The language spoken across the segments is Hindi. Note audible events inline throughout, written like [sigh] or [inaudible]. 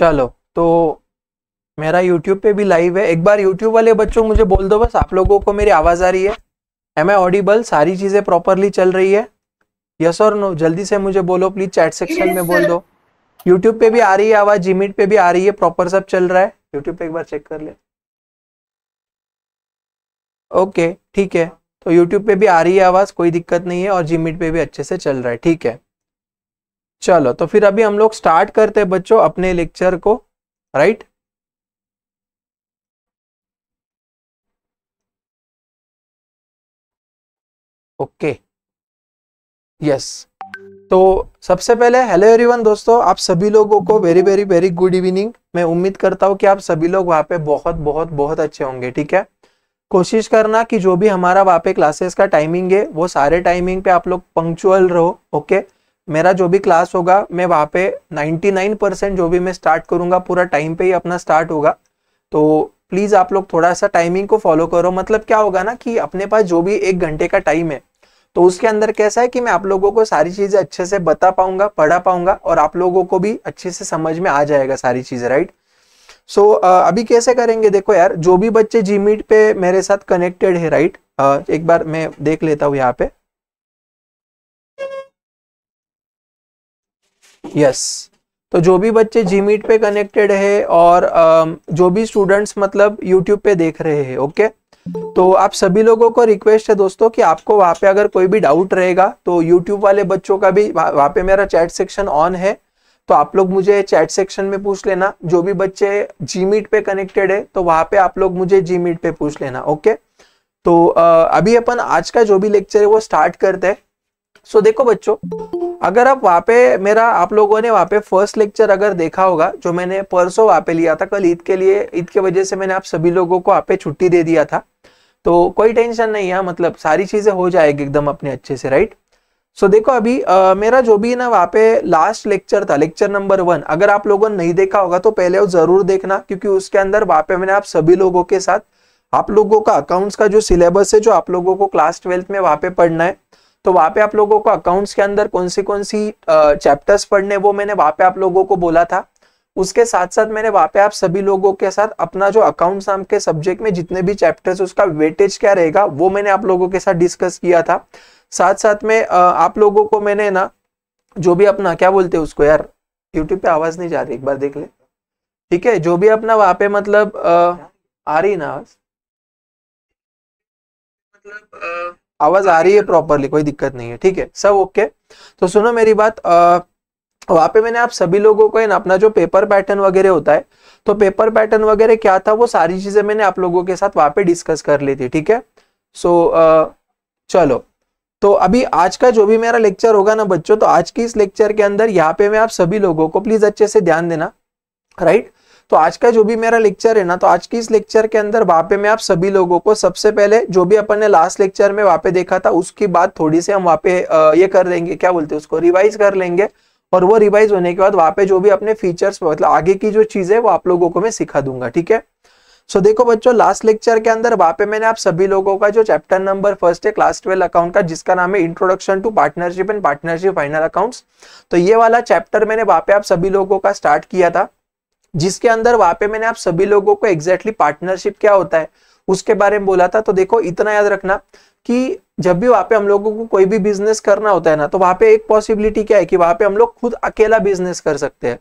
चलो तो मेरा यूट्यूब पे भी लाइव है एक बार यूट्यूब वाले बच्चों मुझे बोल दो बस आप लोगों को मेरी आवाज़ आ रही है एम आई ऑडिबल सारी चीज़ें प्रॉपरली चल रही है यस और नो जल्दी से मुझे बोलो प्लीज चैट सेक्शन में बोल दो यूट्यूब पे भी आ रही है आवाज़ जीमीट पे भी आ रही है प्रॉपर सब चल रहा है यूट्यूब पे एक बार चेक कर ले ओके ठीक है तो यूट्यूब पे भी आ रही है आवाज़ कोई दिक्कत नहीं है और जीमीट पे भी अच्छे से चल रहा है ठीक है चलो तो फिर अभी हम लोग स्टार्ट करते हैं बच्चों अपने लेक्चर को राइट ओके यस तो सबसे पहले हेलो एवरीवन दोस्तों आप सभी लोगों को very very very good evening मैं उम्मीद करता हूं कि आप सभी लोग वहां पे बहुत बहुत बहुत अच्छे होंगे ठीक है कोशिश करना कि जो भी हमारा वहां पे क्लासेस का टाइमिंग है वो सारे टाइमिंग पे आप लोग पंक्चुअल रहो ओके okay? मेरा जो भी क्लास होगा मैं वहाँ पे 99 परसेंट जो भी मैं स्टार्ट करूँगा पूरा टाइम पे ही अपना स्टार्ट होगा तो प्लीज़ आप लोग थोड़ा सा टाइमिंग को फॉलो करो मतलब क्या होगा ना कि अपने पास जो भी एक घंटे का टाइम है तो उसके अंदर कैसा है कि मैं आप लोगों को सारी चीज़ें अच्छे से बता पाऊंगा पढ़ा पाऊंगा और आप लोगों को भी अच्छे से समझ में आ जाएगा सारी चीज़ें राइट सो so, uh, अभी कैसे करेंगे देखो यार जो भी बच्चे जी मीट पे मेरे साथ कनेक्टेड है राइट uh, एक बार मैं देख लेता हूँ यहाँ पे यस तो जो भी बच्चे जीमीट पे कनेक्टेड है और जो भी स्टूडेंट्स मतलब यूट्यूब पे देख रहे हैं ओके तो आप सभी लोगों को रिक्वेस्ट है दोस्तों कि आपको वहां पे अगर कोई भी डाउट रहेगा तो यूट्यूब वाले बच्चों का भी वहां पे मेरा चैट सेक्शन ऑन है तो आप लोग मुझे चैट सेक्शन में पूछ लेना जो भी बच्चे जीमीट पे कनेक्टेड है तो वहां पे आप लोग मुझे जीमीट पे पूछ लेना ओके तो अभी अपन आज का जो भी लेक्चर है वो स्टार्ट करते हैं सो देखो बच्चों अगर आप वहाँ पे मेरा आप लोगों ने वहाँ पे फर्स्ट लेक्चर अगर देखा होगा जो मैंने परसों वहाँ पे लिया था कल ईद के लिए ईद की वजह से मैंने आप सभी लोगों को वहाँ पे छुट्टी दे दिया था तो कोई टेंशन नहीं है मतलब सारी चीज़ें हो जाएगी एकदम अपने अच्छे से राइट सो so, देखो अभी आ, मेरा जो भी ना वहाँ पे लास्ट लेक्चर था लेक्चर नंबर वन अगर आप लोगों ने नहीं देखा होगा तो पहले वो जरूर देखना क्योंकि उसके अंदर वहाँ पे मैंने आप सभी लोगों के साथ आप लोगों का अकाउंट्स का जो सिलेबस है जो आप लोगों को क्लास ट्वेल्थ में वहाँ पे पढ़ना है तो वहां पे आप लोगों को अकाउंट्स के अंदर कौन सी कौन सी चैप्टर्स पढ़ने वो मैंने वहां पे आप लोगों को बोला था उसके साथ साथ मैंने वहां पे आप सभी लोगों के साथ अपना जो अकाउंट्स नाम के सब्जेक्ट में जितने भी चैप्टर्स उसका वेटेज क्या रहेगा वो मैंने आप लोगों के साथ डिस्कस किया था साथ साथ में आप लोगों को मैंने ना जो भी अपना क्या बोलते हैं उसको यार यूट्यूब पे आवाज़ नहीं जा रही एक बार देख ले ठीक है जो भी अपना वहां पे मतलब आ, आ रही ना आवाज़ मतलब आवाज आ रही है प्रॉपरली कोई दिक्कत नहीं है ठीक है सब ओके तो सुनो मेरी बात वहां पे मैंने आप सभी लोगों को ना अपना जो पेपर पैटर्न वगैरह होता है तो पेपर पैटर्न वगैरह क्या था वो सारी चीजें मैंने आप लोगों के साथ वहां पे डिस्कस कर ली थी ठीक है सो so, चलो तो अभी आज का जो भी मेरा लेक्चर होगा ना बच्चों तो आज की इस लेक्चर के अंदर यहाँ पे मैं आप सभी लोगों को प्लीज अच्छे से ध्यान देना राइट तो आज का जो भी मेरा लेक्चर है ना तो आज की इस लेक्चर के अंदर वहां पे मैं आप सभी लोगों को सबसे पहले जो भी अपन ने लास्ट लेक्चर में वहां पे देखा था उसकी बात थोड़ी सी हम वहां पे ये कर लेंगे क्या बोलते हैं उसको रिवाइज कर लेंगे और वो रिवाइज होने के बाद वहां पे जो भी अपने फीचर्स मतलब आगे की जो चीज है वो आप लोगों को मैं सिखा दूंगा ठीक है सो देखो बच्चों लास्ट लेक्चर के अंदर वहां पे मैंने आप सभी लोगों का जो चैप्टर नंबर फर्स्ट है क्लास ट्वेल्व अकाउंट का जिसका नाम है introduction to partnership and partnership final accounts तो ये वाला चैप्टर मैंने वहां पे आप सभी लोगों का स्टार्ट किया था जिसके अंदर वहां पे मैंने आप सभी लोगों को एग्जैक्टली exactly पार्टनरशिप क्या होता है उसके बारे में बोला था तो देखो इतना याद रखना कि जब भी वहां पे हम लोगों को कोई भी बिजनेस करना होता है ना तो वहां पे एक पॉसिबिलिटी क्या है कि वहां पे हम लोग खुद अकेला बिजनेस कर सकते हैं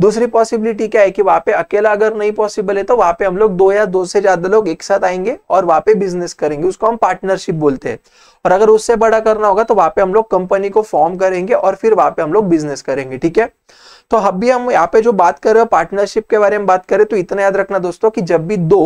दूसरी पॉसिबिलिटी क्या है कि वहां पे अकेला अगर नहीं पॉसिबल है तो वहां पे हम लोग दो या दो से ज्यादा लोग एक साथ आएंगे और वहां पे बिजनेस करेंगे उसको हम पार्टनरशिप बोलते हैं और अगर उससे बड़ा करना होगा तो वहां पे हम लोग कंपनी को फॉर्म करेंगे और फिर वहां पे हम लोग बिजनेस करेंगे ठीक है तो अभी हम यहाँ पे जो बात कर रहे हो पार्टनरशिप के बारे में बात करें तो इतना याद रखना दोस्तों कि जब भी दो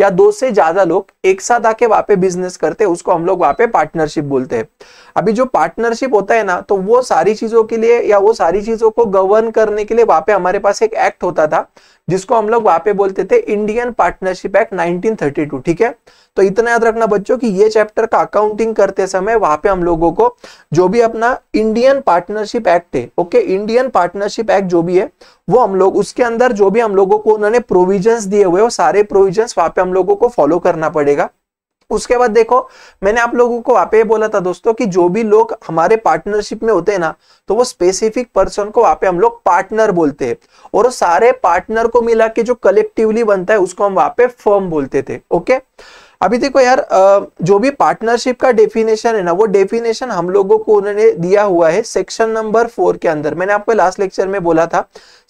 या दो से ज्यादा लोग एक साथ आके वहां पे बिजनेस करते हैं उसको हम लोग वहां पे पार्टनरशिप बोलते हैं अभी जो पार्टनरशिप होता है ना तो वो सारी चीजों के लिए या वो सारी चीजों को गवर्न करने के लिए वहां पे हमारे पास एक एक्ट होता था जिसको हम लोग वहां पे बोलते थे इंडियन पार्टनरशिप एक्ट टू ठीक है तो इतना याद रखना बच्चों की ये चैप्टर का अकाउंटिंग करते समय वहां पे हम लोगों को जो भी अपना इंडियन पार्टनरशिप एक्ट है ओके इंडियन पार्टनरशिप एक्ट जो भी है वो हम लोग उसके अंदर जो भी हम लोगों को उन्होंने प्रोविजन दिए हुए वो सारे प्रोविजन वहां पे हम लोगों को फॉलो करना पड़ेगा उसके बाद देखो मैंने आप लोगों को आप बोला था दोस्तों कि जो भी लोग हमारे पार्टनरशिप में होते हैं ना तो वो स्पेसिफिक पर्सन को वहां पे हम लोग पार्टनर बोलते हैं और सारे पार्टनर को मिला के जो कलेक्टिवली बनता है उसको हम वहां पे फर्म बोलते थे ओके अभी देखो यार जो भी पार्टनरशिप का डेफिनेशन है ना वो डेफिनेशन हम लोगों को उन्होंने दिया हुआ है सेक्शन नंबर फोर के अंदर मैंने आपको लास्ट लेक्चर में बोला था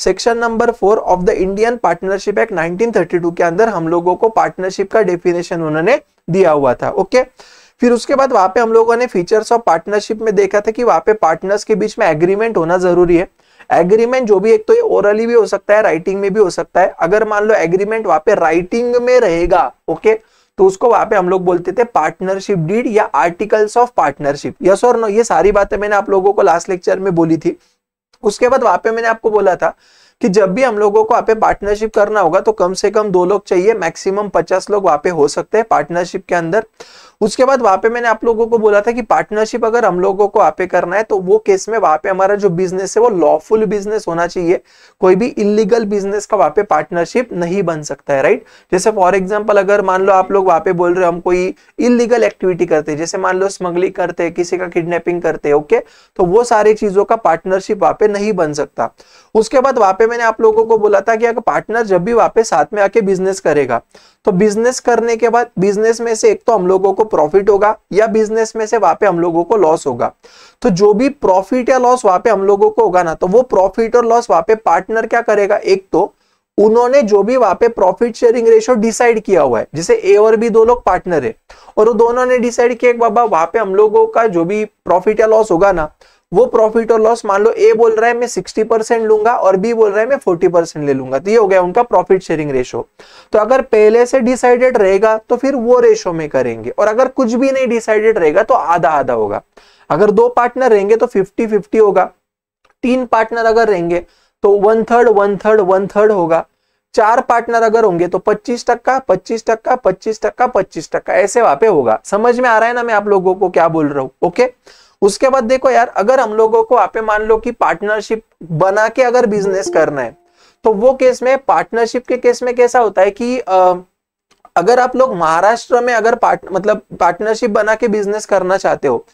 section number four of the Indian partnership act 1932 के अंदर हम लोगों को पार्टनरशिप का डेफिनेशन उन्होंने दिया हुआ था ओके फिर उसके बाद वहां पे हम लोगों ने फीचर्स ऑफ पार्टनरशिप में देखा था कि वहां पे पार्टनर्स के बीच में एग्रीमेंट होना जरूरी है एग्रीमेंट जो भी एक तो ये ओरली भी हो सकता है राइटिंग में भी हो सकता है अगर मान लो एग्रीमेंट वहां पे राइटिंग में रहेगा ओके okay? तो उसको वहां पे हम लोग बोलते थे पार्टनरशिप डीड या आर्टिकल्स ऑफ पार्टनरशिप यस और नो ये सारी बातें मैंने आप लोगों को लास्ट लेक्चर में बोली थी उसके बाद वहां पे मैंने आपको बोला था कि जब भी हम लोगों को आप पार्टनरशिप करना होगा तो कम से कम दो लोग चाहिए मैक्सिमम पचास लोग वहां पे हो सकते हैं पार्टनरशिप के अंदर उसके बाद वहां पे मैंने आप लोगों को बोला था कि पार्टनरशिप अगर हम लोगों को आपे करना है तो वो केस में वहां पे हमारा जो बिजनेस है वो लॉफुल बिजनेस होना चाहिए कोई भी इलीगल बिजनेस का वहां पे पार्टनरशिप नहीं बन सकता है राइट जैसे फॉर एग्जांपल अगर मान लो आप लोग वहां पे बोल रहे हो हम कोई इलीगल एक्टिविटी करते हैं जैसे मान लो स्मगलिंग करते हैं किसी का किडनेपिंग करते हैं ओके तो वो सारी चीजों का पार्टनरशिप वहां पे नहीं बन सकता उसके बाद वहां पे मैंने आप लोगों को बोला था कि अगर पार्टनर जब भी वापस साथ में आके बिजनेस करेगा तो बिजनेस करने के बाद बिजनेस में से एक तो हम लोगों को प्रॉफिट होगा या बिजनेस में से वहां पे हम लोगों को लॉस होगा तो जो भी प्रॉफिट या लॉस वहां पे हम लोगों को होगा ना तो वो प्रॉफिट और लॉस वहां पे पार्टनर क्या करेगा एक तो उन्होंने जो भी वहां पे प्रॉफिट शेयरिंग रेशियो डिसाइड किया हुआ है जिसे ए और बी दो लोग पार्टनर है और वो दोनों ने डिसाइड किया बाबा वहां पे हम लोगों का जो भी प्रॉफिट या लॉस होगा ना वो प्रॉफिट और लॉस मान लो ए बोल रहा है मैं सिक्सटी परसेंट लूंगा और बी बोल रहा है मैं फोर्टी परसेंट ले लूंगा तो ये हो गया उनका प्रॉफिट शेयरिंग रेशो तो अगर पहले से डिसाइडेड रहेगा तो फिर वो रेशो में करेंगे और अगर कुछ भी नहीं डिसाइडेड रहेगा तो आधा आधा होगा अगर दो पार्टनर रहेंगे तो फिफ्टी फिफ्टी होगा तीन पार्टनर अगर रहेंगे तो one third one third one third होगा चार पार्टनर अगर होंगे तो पच्चीस टक्का पच्चीस टक्का पच्चीस टक्का पच्चीस टक्का ऐसे वहां पे होगा समझ में आ रहा है ना मैं आप लोगों को क्या बोल रहा हूँ ओके okay? उसके बाद देखो यार अगर हम लोगों को आप मान लो कि पार्टनरशिप बना के अगर बिजनेस करना है तो वो केस में पार्टनरशिप के केस में कैसा होता है कि आ, अगर आप लोग महाराष्ट्र में अगर पार्ट मतलब पार्टनरशिप बना के बिजनेस करना चाहते हो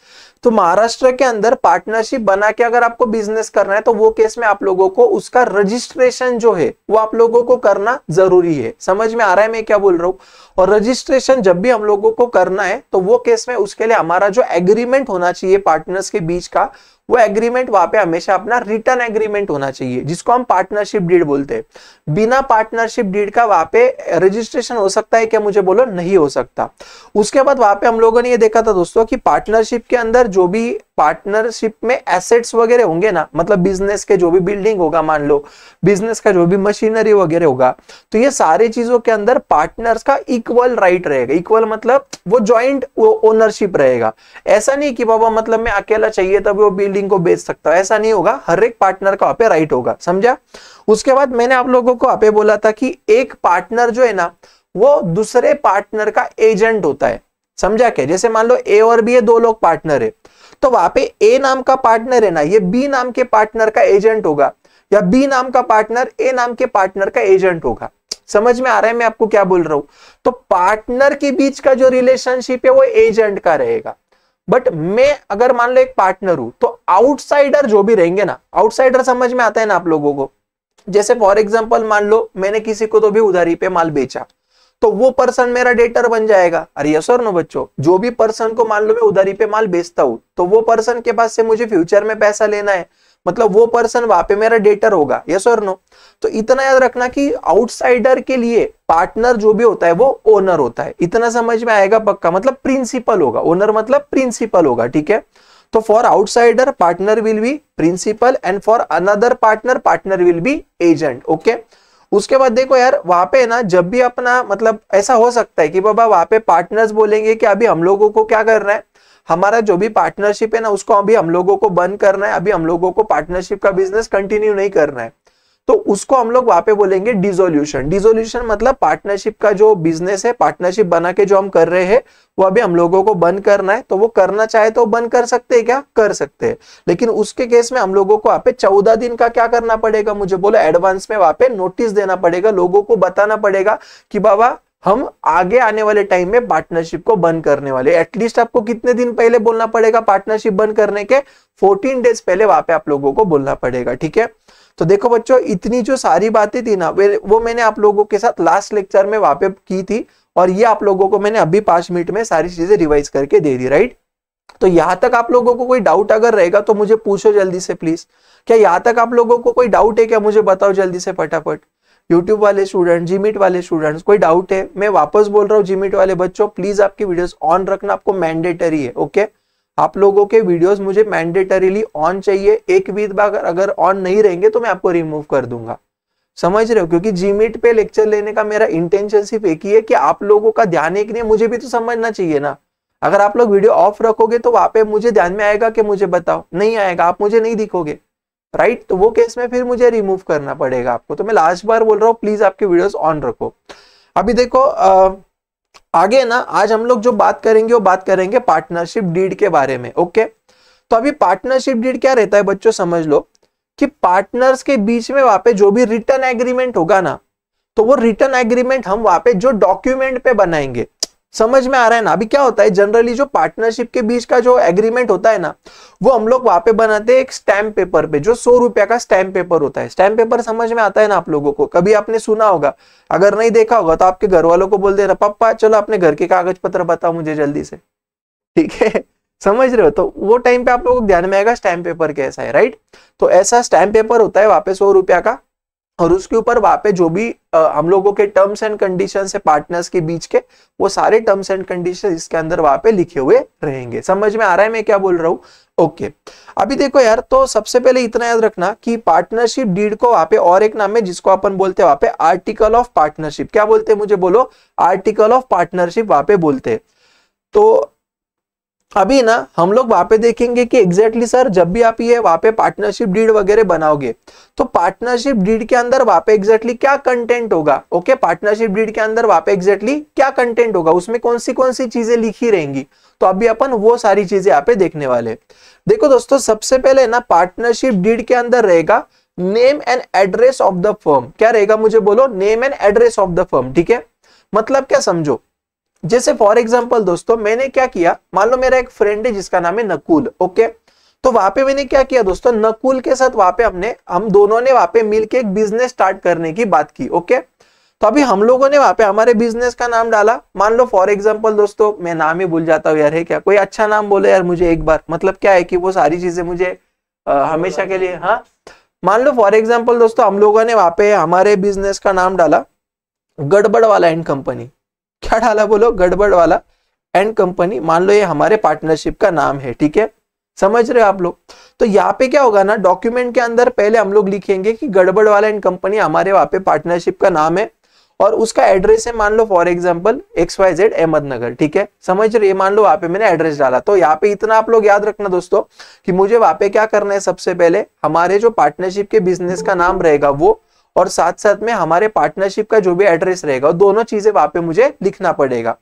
तो महाराष्ट्र के अंदर पार्टनरशिप बना के अगर आपको बिजनेस करना है तो वो केस में आप लोगों को उसका रजिस्ट्रेशन जो है वो आप लोगों को करना जरूरी है समझ में आ रहा है मैं क्या बोल रहा हूँ और रजिस्ट्रेशन जब भी हम लोगों को करना है तो वो केस में उसके लिए हमारा जो एग्रीमेंट होना चाहिए पार्टनर्स के बीच का वो एग्रीमेंट वहां पे हमेशा अपना रिटर्न एग्रीमेंट होना चाहिए जिसको हम पार्टनरशिप डीड बोलते हैं बिना पार्टनरशिप डीड का वहां पे रजिस्ट्रेशन हो सकता है क्या मुझे बोलो नहीं हो सकता उसके बाद वहां पे हम लोगों ने ये देखा था दोस्तों कि पार्टनरशिप के अंदर जो भी पार्टनरशिप में एसेट्स वगैरह होंगे ना मतलब बिजनेस के जो भी बिल्डिंग होगा मान लो बिजनेस का जो भी मशीनरी वगैरह होगा तो ये सारी चीजों के अंदर पार्टनर्स का इक्वल राइट रहेगा इक्वल मतलब वो ज्वाइंट ओनरशिप रहेगा ऐसा नहीं कि बाबा मतलब मैं अकेला चाहिए तब वो बिल्डिंग होल्डिंग को बेच सकता हूँ ऐसा नहीं होगा हर एक पार्टनर का पे राइट होगा समझा उसके बाद मैंने आप लोगों को पे बोला था कि एक पार्टनर जो है ना वो दूसरे पार्टनर का एजेंट होता है समझा क्या जैसे मान लो ए और बी है दो लोग पार्टनर है तो वहां पे ए नाम का पार्टनर है ना ये बी नाम के पार्टनर का एजेंट होगा या बी नाम का पार्टनर ए नाम के पार्टनर का एजेंट होगा समझ में आ रहा है मैं आपको क्या बोल रहा हूं तो पार्टनर के बीच का जो रिलेशनशिप है वो एजेंट का रहेगा बट मैं अगर मान लो एक पार्टनर हूं तो आउटसाइडर जो भी रहेंगे ना आउटसाइडर समझ में आता है ना आप लोगों को जैसे फॉर एग्जाम्पल मान लो मैंने किसी को तो भी उधारी पे माल बेचा तो वो पर्सन मेरा डेटर बन जाएगा अरे यस और नो बच्चों जो भी पर्सन को मान लो मैं उधारी पे माल बेचता हूँ तो वो पर्सन के पास से मुझे फ्यूचर में पैसा लेना है मतलब वो पर्सन वहां पे मेरा डेटर होगा यस और नो तो इतना याद रखना कि आउटसाइडर के लिए पार्टनर जो भी होता है वो ओनर होता है इतना समझ में आएगा पक्का मतलब प्रिंसिपल होगा ओनर मतलब प्रिंसिपल होगा ठीक है तो for outsider partner will be principal and for another partner partner will be agent okay उसके बाद देखो यार वहां पे ना जब भी अपना मतलब ऐसा हो सकता है कि बाबा वहां पे पार्टनर्स बोलेंगे कि अभी हम लोगों को क्या करना है हमारा जो भी पार्टनरशिप है ना उसको अभी हम लोगों को बंद करना है अभी हम लोगों को पार्टनरशिप का बिजनेस कंटिन्यू नहीं करना है तो उसको हम लोग वहां पे बोलेंगे डिजोल्यूशन डिजोल्यूशन मतलब पार्टनरशिप का जो बिजनेस है पार्टनरशिप बना के जो हम कर रहे हैं वो अभी हम लोगों को बंद करना है तो वो करना चाहे तो बंद कर सकते हैं क्या कर सकते हैं लेकिन उसके केस में हम लोगों को वहां पे चौदह दिन का क्या करना पड़ेगा मुझे बोला एडवांस में वहां पे नोटिस देना पड़ेगा लोगों को बताना पड़ेगा कि बाबा हम आगे आने वाले टाइम में पार्टनरशिप को बंद करने वाले एटलीस्ट आपको कितने दिन पहले बोलना पड़ेगा पार्टनरशिप बंद करने के 14 डेज पहले वहां पे आप लोगों को बोलना पड़ेगा ठीक है तो देखो बच्चों इतनी जो सारी बातें थी ना वो मैंने आप लोगों के साथ लास्ट लेक्चर में वहां पे की थी और ये आप लोगों को मैंने अभी पांच मिनट में सारी चीजें रिवाइज करके दे दी राइट तो यहां तक आप लोगों को कोई डाउट अगर रहेगा तो मुझे पूछो जल्दी से प्लीज क्या यहां तक आप लोगों को कोई डाउट है क्या मुझे बताओ जल्दी से फटाफट पट। यूट्यूब वाले स्टूडेंट जीमीट वाले स्टूडेंट्स कोई डाउट है मैं वापस बोल रहा हूँ जीमीट वाले बच्चों प्लीज आपकी वीडियोस ऑन रखना आपको मैंडेटरी है ओके आप लोगों के वीडियोस मुझे मैंडेटरीली ऑन चाहिए एक वीत बार अगर ऑन नहीं रहेंगे तो मैं आपको रिमूव कर दूंगा समझ रहे हो क्योंकि जीमीट पे लेक्चर लेने का मेरा इंटेंशन सिर्फ एक ही है कि आप लोगों का ध्यान एक नहीं मुझे भी तो समझना चाहिए ना अगर आप लोग वीडियो ऑफ रखोगे तो वहां पे मुझे ध्यान में आएगा कि मुझे बताओ नहीं आएगा आप मुझे नहीं दिखोगे राइट तो वो केस में फिर मुझे रिमूव करना पड़ेगा आपको तो मैं लास्ट बार बोल रहा हूँ प्लीज आपके वीडियोस ऑन रखो अभी देखो आ, आगे ना आज हम लोग जो बात करेंगे वो बात करेंगे पार्टनरशिप डीड के बारे में ओके तो अभी पार्टनरशिप डीड क्या रहता है बच्चों समझ लो कि पार्टनर्स के बीच में वहां पे जो भी रिटर्न एग्रीमेंट होगा ना तो वो रिटर्न एग्रीमेंट हम वहां पे जो डॉक्यूमेंट पे बनाएंगे समझ में आ रहा है ना अभी क्या होता है जनरली जो पार्टनरशिप के बीच का जो एग्रीमेंट होता है ना वो हम लोग वहां पे बनाते हैं एक स्टैम्प पेपर पे जो सौ रुपया का स्टैम्प पेपर होता है स्टैम्प पेपर समझ में आता है ना आप लोगों को कभी आपने सुना होगा अगर नहीं देखा होगा तो आपके घर वालों को बोल देना पप्पा चलो अपने घर के कागज पत्र बताओ मुझे जल्दी से ठीक है [laughs] समझ रहे हो तो वो टाइम पे आप लोगों को ध्यान में आएगा स्टैम्प पेपर कैसा है राइट तो ऐसा स्टैम्प पेपर होता है वापस सौ रुपया का और उसके ऊपर वहां पे जो भी आ, हम लोगों के टर्म्स एंड कंडीशन है पार्टनर्स के बीच के वो सारे टर्म्स एंड कंडीशन इसके अंदर वहां पे लिखे हुए रहेंगे समझ में आ रहा है मैं क्या बोल रहा हूँ ओके अभी देखो यार तो सबसे पहले इतना याद रखना कि पार्टनरशिप डीड को वहां पे और एक नाम है जिसको अपन बोलते हैं वहां पे आर्टिकल ऑफ पार्टनरशिप क्या बोलते हैं मुझे बोलो आर्टिकल ऑफ पार्टनरशिप वहां पे बोलते हैं तो अभी ना हम लोग वहां पे देखेंगे कि एग्जैक्टली exactly सर जब भी आप ये वहां पे पार्टनरशिप डीड वगैरह बनाओगे तो पार्टनरशिप डीड के अंदर वहां पे एग्जैक्टली exactly क्या कंटेंट होगा ओके पार्टनरशिप डीड के अंदर वहां पे एग्जैक्टली exactly क्या कंटेंट होगा उसमें कौन सी कौन सी चीजें लिखी रहेंगी तो अभी अपन वो सारी चीजें यहाँ पे देखने वाले देखो दोस्तों सबसे पहले ना पार्टनरशिप डीड के अंदर रहेगा name and address of the firm क्या रहेगा मुझे बोलो name and address of the firm ठीक है मतलब क्या समझो जैसे फॉर एग्जाम्पल दोस्तों मैंने क्या किया मान लो मेरा एक फ्रेंड है जिसका नाम है नकुल ओके तो वहां पे मैंने क्या किया दोस्तों नकुल के साथ वहां पे हमने हम दोनों ने वहां पे मिलके एक बिजनेस स्टार्ट करने की बात की ओके तो अभी हम लोगों ने वहां पे हमारे बिजनेस का नाम डाला मान लो फॉर एग्जाम्पल दोस्तों मैं नाम ही भूल जाता हूँ यार है क्या कोई अच्छा नाम बोले यार मुझे एक बार मतलब क्या है कि वो सारी चीजें मुझे आ, हमेशा के लिए हाँ मान लो फॉर एग्जाम्पल दोस्तों हम लोगों ने वहां पे हमारे बिजनेस का नाम डाला गड़बड़ वाला एंड कंपनी क्या डाला बोलो गड़बड़ वाला एंड कंपनी मान लो ये हमारे पार्टनरशिप का नाम है ठीक है समझ रहे हो आप लोग तो यहाँ पे क्या होगा ना डॉक्यूमेंट के अंदर पहले हम लोग लिखेंगे कि गड़बड़ वाला एंड कंपनी हमारे वहां पे पार्टनरशिप का नाम है और उसका एड्रेस है मान लो for example X Y Z Ahmednagar ठीक है समझ रहे मान लो वहां पे मैंने एड्रेस डाला तो यहाँ पे इतना आप लोग याद रखना दोस्तों कि मुझे वहां पे क्या करना है सबसे पहले हमारे जो पार्टनरशिप के बिजनेस का नाम रहेगा वो और साथ साथ में हमारे पार्टनरशिप का जो भी एड्रेस रहेगा दोनों चीजें वहां पे मुझे लिखना पड़ेगा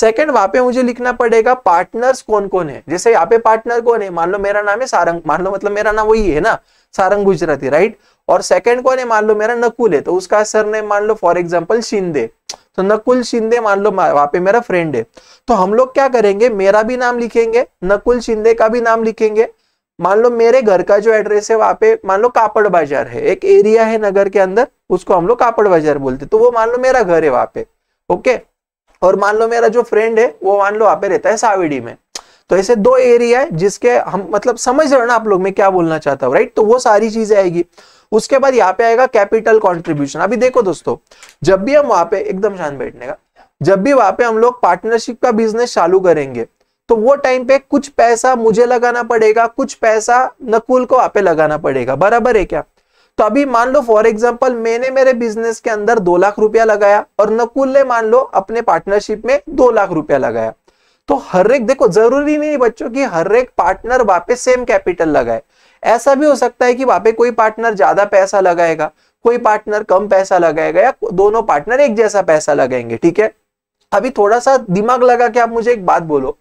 सेकंड वहां पे मुझे लिखना पड़ेगा पार्टनर्स कौन कौन है जैसे यहाँ पे पार्टनर कौन है मान लो मेरा नाम है सारंग मान लो मतलब मेरा नाम वही है ना सारंग गुजराती राइट और सेकंड कौन है मान लो मेरा नकुल है तो उसका सर ने मान लो फॉर एग्जाम्पल शिंदे तो नकुल शिंदे मान लो वहां पे मेरा फ्रेंड है तो हम लोग क्या करेंगे मेरा भी नाम लिखेंगे नकुल शिंदे का भी नाम लिखेंगे मान लो मेरे घर का जो एड्रेस है वहां पे मान लो कापड़ बाजार है एक एरिया है नगर के अंदर उसको हम लोग कापड़ बाजार बोलते तो वो मान लो मेरा घर है वहां पे ओके और मान लो मेरा जो फ्रेंड है वो मान लो वहां पे रहता है सावेडी में तो ऐसे दो एरिया है जिसके हम मतलब समझ रहे हो ना आप लोग मैं क्या बोलना चाहता हूँ राइट तो वो सारी चीजें आएगी उसके बाद यहाँ पे आएगा कैपिटल कॉन्ट्रीब्यूशन अभी देखो दोस्तों जब भी हम वहां पे एकदम शांत बैठने का जब भी वहां पे हम लोग पार्टनरशिप का बिजनेस चालू करेंगे तो वो टाइम पे कुछ पैसा मुझे लगाना पड़ेगा कुछ पैसा नकुल को आप लगाना पड़ेगा बराबर है क्या तो अभी मान लो फॉर एग्जाम्पल मैंने मेरे बिजनेस के अंदर दो लाख रुपया लगाया और नकुल ने मान लो अपने पार्टनरशिप में दो लाख रुपया लगाया तो हर एक देखो जरूरी नहीं बच्चों की हर एक पार्टनर वापस सेम कैपिटल लगाए ऐसा भी हो सकता है कि वापे कोई पार्टनर ज्यादा पैसा लगाएगा कोई पार्टनर कम पैसा लगाएगा या दोनों पार्टनर एक जैसा पैसा लगाएंगे ठीक है अभी थोड़ा सा दिमाग लगा के आप मुझे एक बात बोलो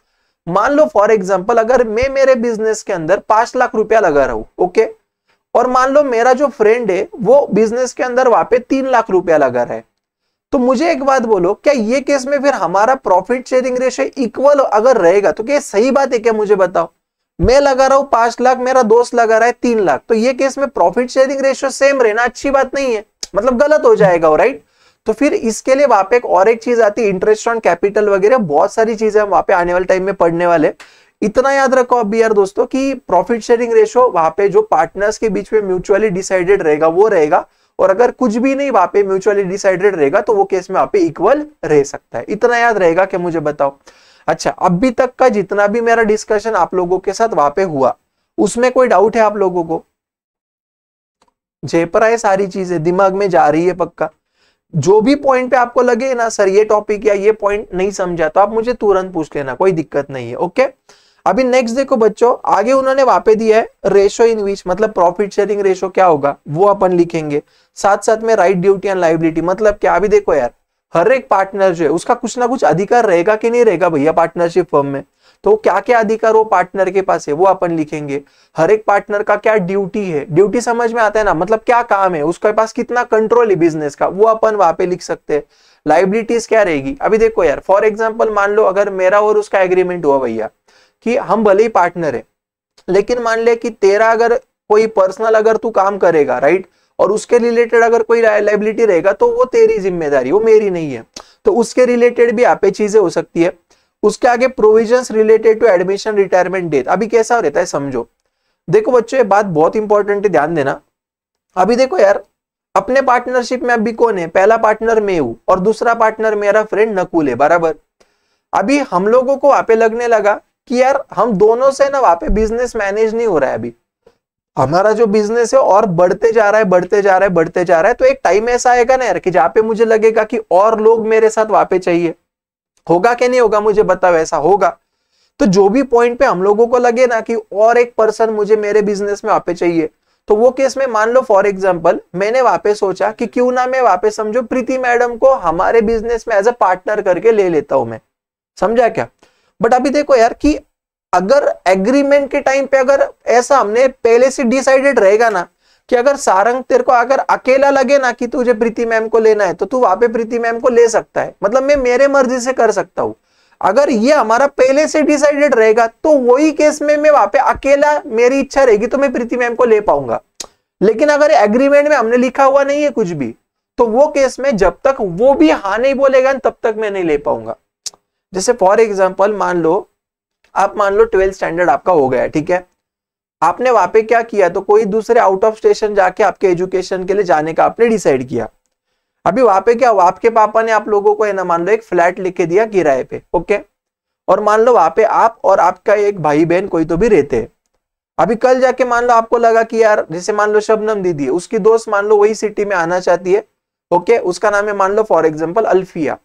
मान लो फॉर एग्जाम्पल अगर मैं मेरे बिजनेस के अंदर पांच लाख रुपया लगा रहा हूं ओके और मान लो मेरा जो फ्रेंड है वो बिजनेस के अंदर वहां पे तीन लाख रुपया लगा रहा है तो मुझे एक बात बोलो क्या ये केस में फिर हमारा प्रॉफिट शेयरिंग रेशो इक्वल अगर रहेगा तो क्या सही बात है क्या मुझे बताओ मैं लगा रहा हूं पांच लाख मेरा दोस्त लगा रहा है तीन लाख तो ये केस में प्रॉफिट शेयरिंग रेशियो सेम रहना अच्छी बात नहीं है मतलब गलत हो जाएगा राइट तो फिर इसके लिए वहां पे एक और एक चीज आती है इंटरेस्ट ऑन कैपिटल वगैरह बहुत सारी चीजें हम वहां पे आने वाले टाइम में पढ़ने वाले इतना याद रखो अभी यार दोस्तों कि प्रॉफिट शेयरिंग रेशो वहां पे जो पार्टनर्स के बीच में म्यूचुअली डिसाइडेड रहेगा वो रहेगा और अगर कुछ भी नहीं वहां पे म्यूचुअली डिसाइडेड रहेगा तो वो केस में वहां पे इक्वल रह सकता है इतना याद रहेगा कि मुझे बताओ अच्छा अभी तक का जितना भी मेरा डिस्कशन आप लोगों के साथ वहां पे हुआ उसमें कोई डाउट है आप लोगों को जयपुर सारी चीजें दिमाग में जा रही है पक्का जो भी पॉइंट पे आपको लगे ना सर ये टॉपिक या ये पॉइंट नहीं समझा तो आप मुझे तुरंत पूछ लेना कोई दिक्कत नहीं है ओके अभी नेक्स्ट देखो बच्चों आगे उन्होंने वहां पे दिया है रेशो इन विच मतलब प्रॉफिट शेयरिंग रेशो क्या होगा वो अपन लिखेंगे साथ साथ में राइट ड्यूटी एंड लाइबिलिटी मतलब क्या अभी देखो यार हर एक पार्टनर जो है उसका कुछ ना कुछ अधिकार रहेगा कि नहीं रहेगा भैया पार्टनरशिप फर्म में तो क्या क्या अधिकार वो पार्टनर के पास है वो अपन लिखेंगे हर एक पार्टनर का क्या ड्यूटी है ड्यूटी समझ में आता है ना मतलब क्या काम है उसके पास कितना कंट्रोल है बिजनेस का वो अपन वहां पे लिख सकते हैं लाइबिलिटीज क्या रहेगी अभी देखो यार फॉर एग्जाम्पल मान लो अगर मेरा और उसका एग्रीमेंट हुआ भैया कि हम भले ही पार्टनर है लेकिन मान ले कि तेरा अगर कोई पर्सनल अगर तू काम करेगा राइट और उसके रिलेटेड अगर कोई लाइबिलिटी रहेगा तो वो तेरी जिम्मेदारी वो मेरी नहीं है तो उसके रिलेटेड भी आप चीजें हो सकती है उसके आगे provisions related to admission retirement date अभी कैसा रहता है समझो देखो बच्चों ये बात बहुत इंपॉर्टेंट है ध्यान देना अभी देखो यार अपने पार्टनरशिप में अभी कौन है पहला पार्टनर मैं हूं और दूसरा पार्टनर मेरा फ्रेंड नकुल है बराबर अभी हम लोगों को वहां पे लगने लगा कि यार हम दोनों से ना वहां पे बिजनेस मैनेज नहीं हो रहा है अभी हमारा जो बिजनेस है और बढ़ते जा रहा है बढ़ते जा रहा है बढ़ते जा रहा है तो एक टाइम ऐसा आएगा ना यार कि जहाँ पे मुझे लगेगा कि और लोग मेरे साथ वहां पे चाहिए होगा कि नहीं होगा मुझे बताओ ऐसा होगा तो जो भी पॉइंट पे हम लोगों को लगे ना कि और एक पर्सन मुझे मेरे बिजनेस में वापस चाहिए तो वो केस में मान लो फॉर एग्जाम्पल मैंने वापस सोचा कि क्यों ना मैं वापस समझो प्रीति मैडम को हमारे बिजनेस में एज अ पार्टनर करके ले लेता हूं मैं समझा क्या बट अभी देखो यार कि अगर एग्रीमेंट के टाइम पे अगर ऐसा हमने पहले से डिसाइडेड रहेगा ना कि अगर सारंग तेरे को अगर अकेला लगे ना कि तुझे प्रीति मैम को लेना है तो तू वहां पे प्रीति मैम को ले सकता है मतलब मैं मेरे मर्जी से कर सकता हूँ अगर ये हमारा पहले से डिसाइडेड रहेगा तो वही केस में मैं वहां पे अकेला मेरी इच्छा रहेगी तो मैं प्रीति मैम को ले पाऊंगा लेकिन अगर एग्रीमेंट में हमने लिखा हुआ नहीं है कुछ भी तो वो केस में जब तक वो भी हा नहीं बोलेगा तब तक मैं नहीं ले पाऊंगा जैसे फॉर एग्जाम्पल मान लो आप मान लो ट्वेल्थ स्टैंडर्ड आपका हो गया ठीक है आपने वहां पे क्या किया तो कोई दूसरे आउट ऑफ स्टेशन जाके आपके एजुकेशन के लिए जाने का आपने डिसाइड किया अभी वहां पे क्या हुआ आपके पापा ने आप लोगों को है ना मान लो एक फ्लैट लिख दिया किराए पे ओके और मान लो वहां पे आप और आपका एक भाई बहन कोई तो भी रहते अभी कल जाके मान लो आपको लगा कि यार जैसे मान लो शबनम दीदी है उसकी दोस्त मान लो वही सिटी में आना चाहती है ओके उसका नाम है मान लो फॉर एग्जाम्पल अल्फिया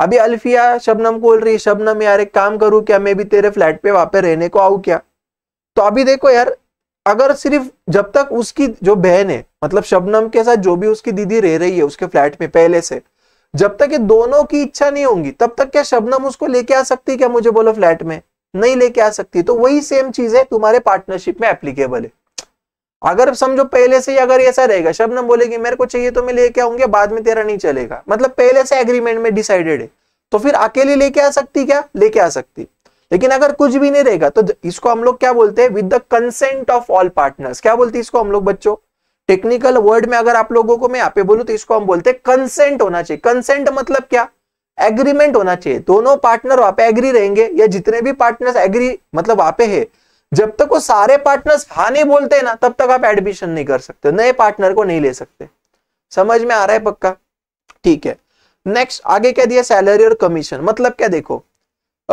अभी अल्फिया शबनम को बोल रही है शबनम यार एक काम करूँ क्या मैं भी तेरे फ्लैट पे वहां पे रहने को आऊ क्या तो अभी देखो यार अगर सिर्फ जब तक उसकी जो बहन है मतलब शबनम के साथ जो भी उसकी दीदी रह रही है उसके फ्लैट में पहले से जब तक ये दोनों की इच्छा नहीं होगी तब तक क्या शबनम उसको लेके आ सकती है क्या मुझे बोलो फ्लैट में नहीं लेके आ सकती तो वही सेम चीज है तुम्हारे पार्टनरशिप में एप्लीकेबल है अगर समझो पहले से ही अगर ऐसा रहेगा शबनम बोलेगी मेरे को चाहिए तो मैं लेके आऊंगी बाद में तेरा नहीं चलेगा मतलब पहले से एग्रीमेंट में डिसाइडेड है तो फिर अकेले लेके आ सकती क्या लेके आ सकती लेकिन अगर कुछ भी नहीं रहेगा तो इसको हम लोग क्या बोलते हैं with the consent of all partners क्या बोलते हैं इसको हम लोग बच्चों टेक्निकल वर्ड में अगर आप लोगों को मैं यहाँ पे बोलूं तो इसको हम बोलते हैं कंसेंट होना चाहिए कंसेंट मतलब क्या एग्रीमेंट होना चाहिए दोनों पार्टनर वहां पे एग्री रहेंगे या जितने भी पार्टनर्स एग्री मतलब वहां पे है जब तक वो सारे पार्टनर्स हाँ नहीं बोलते ना तब तक आप एडमिशन नहीं कर सकते नए पार्टनर को नहीं ले सकते समझ में आ रहा है पक्का ठीक है नेक्स्ट आगे क्या दिया सैलरी और कमीशन मतलब क्या देखो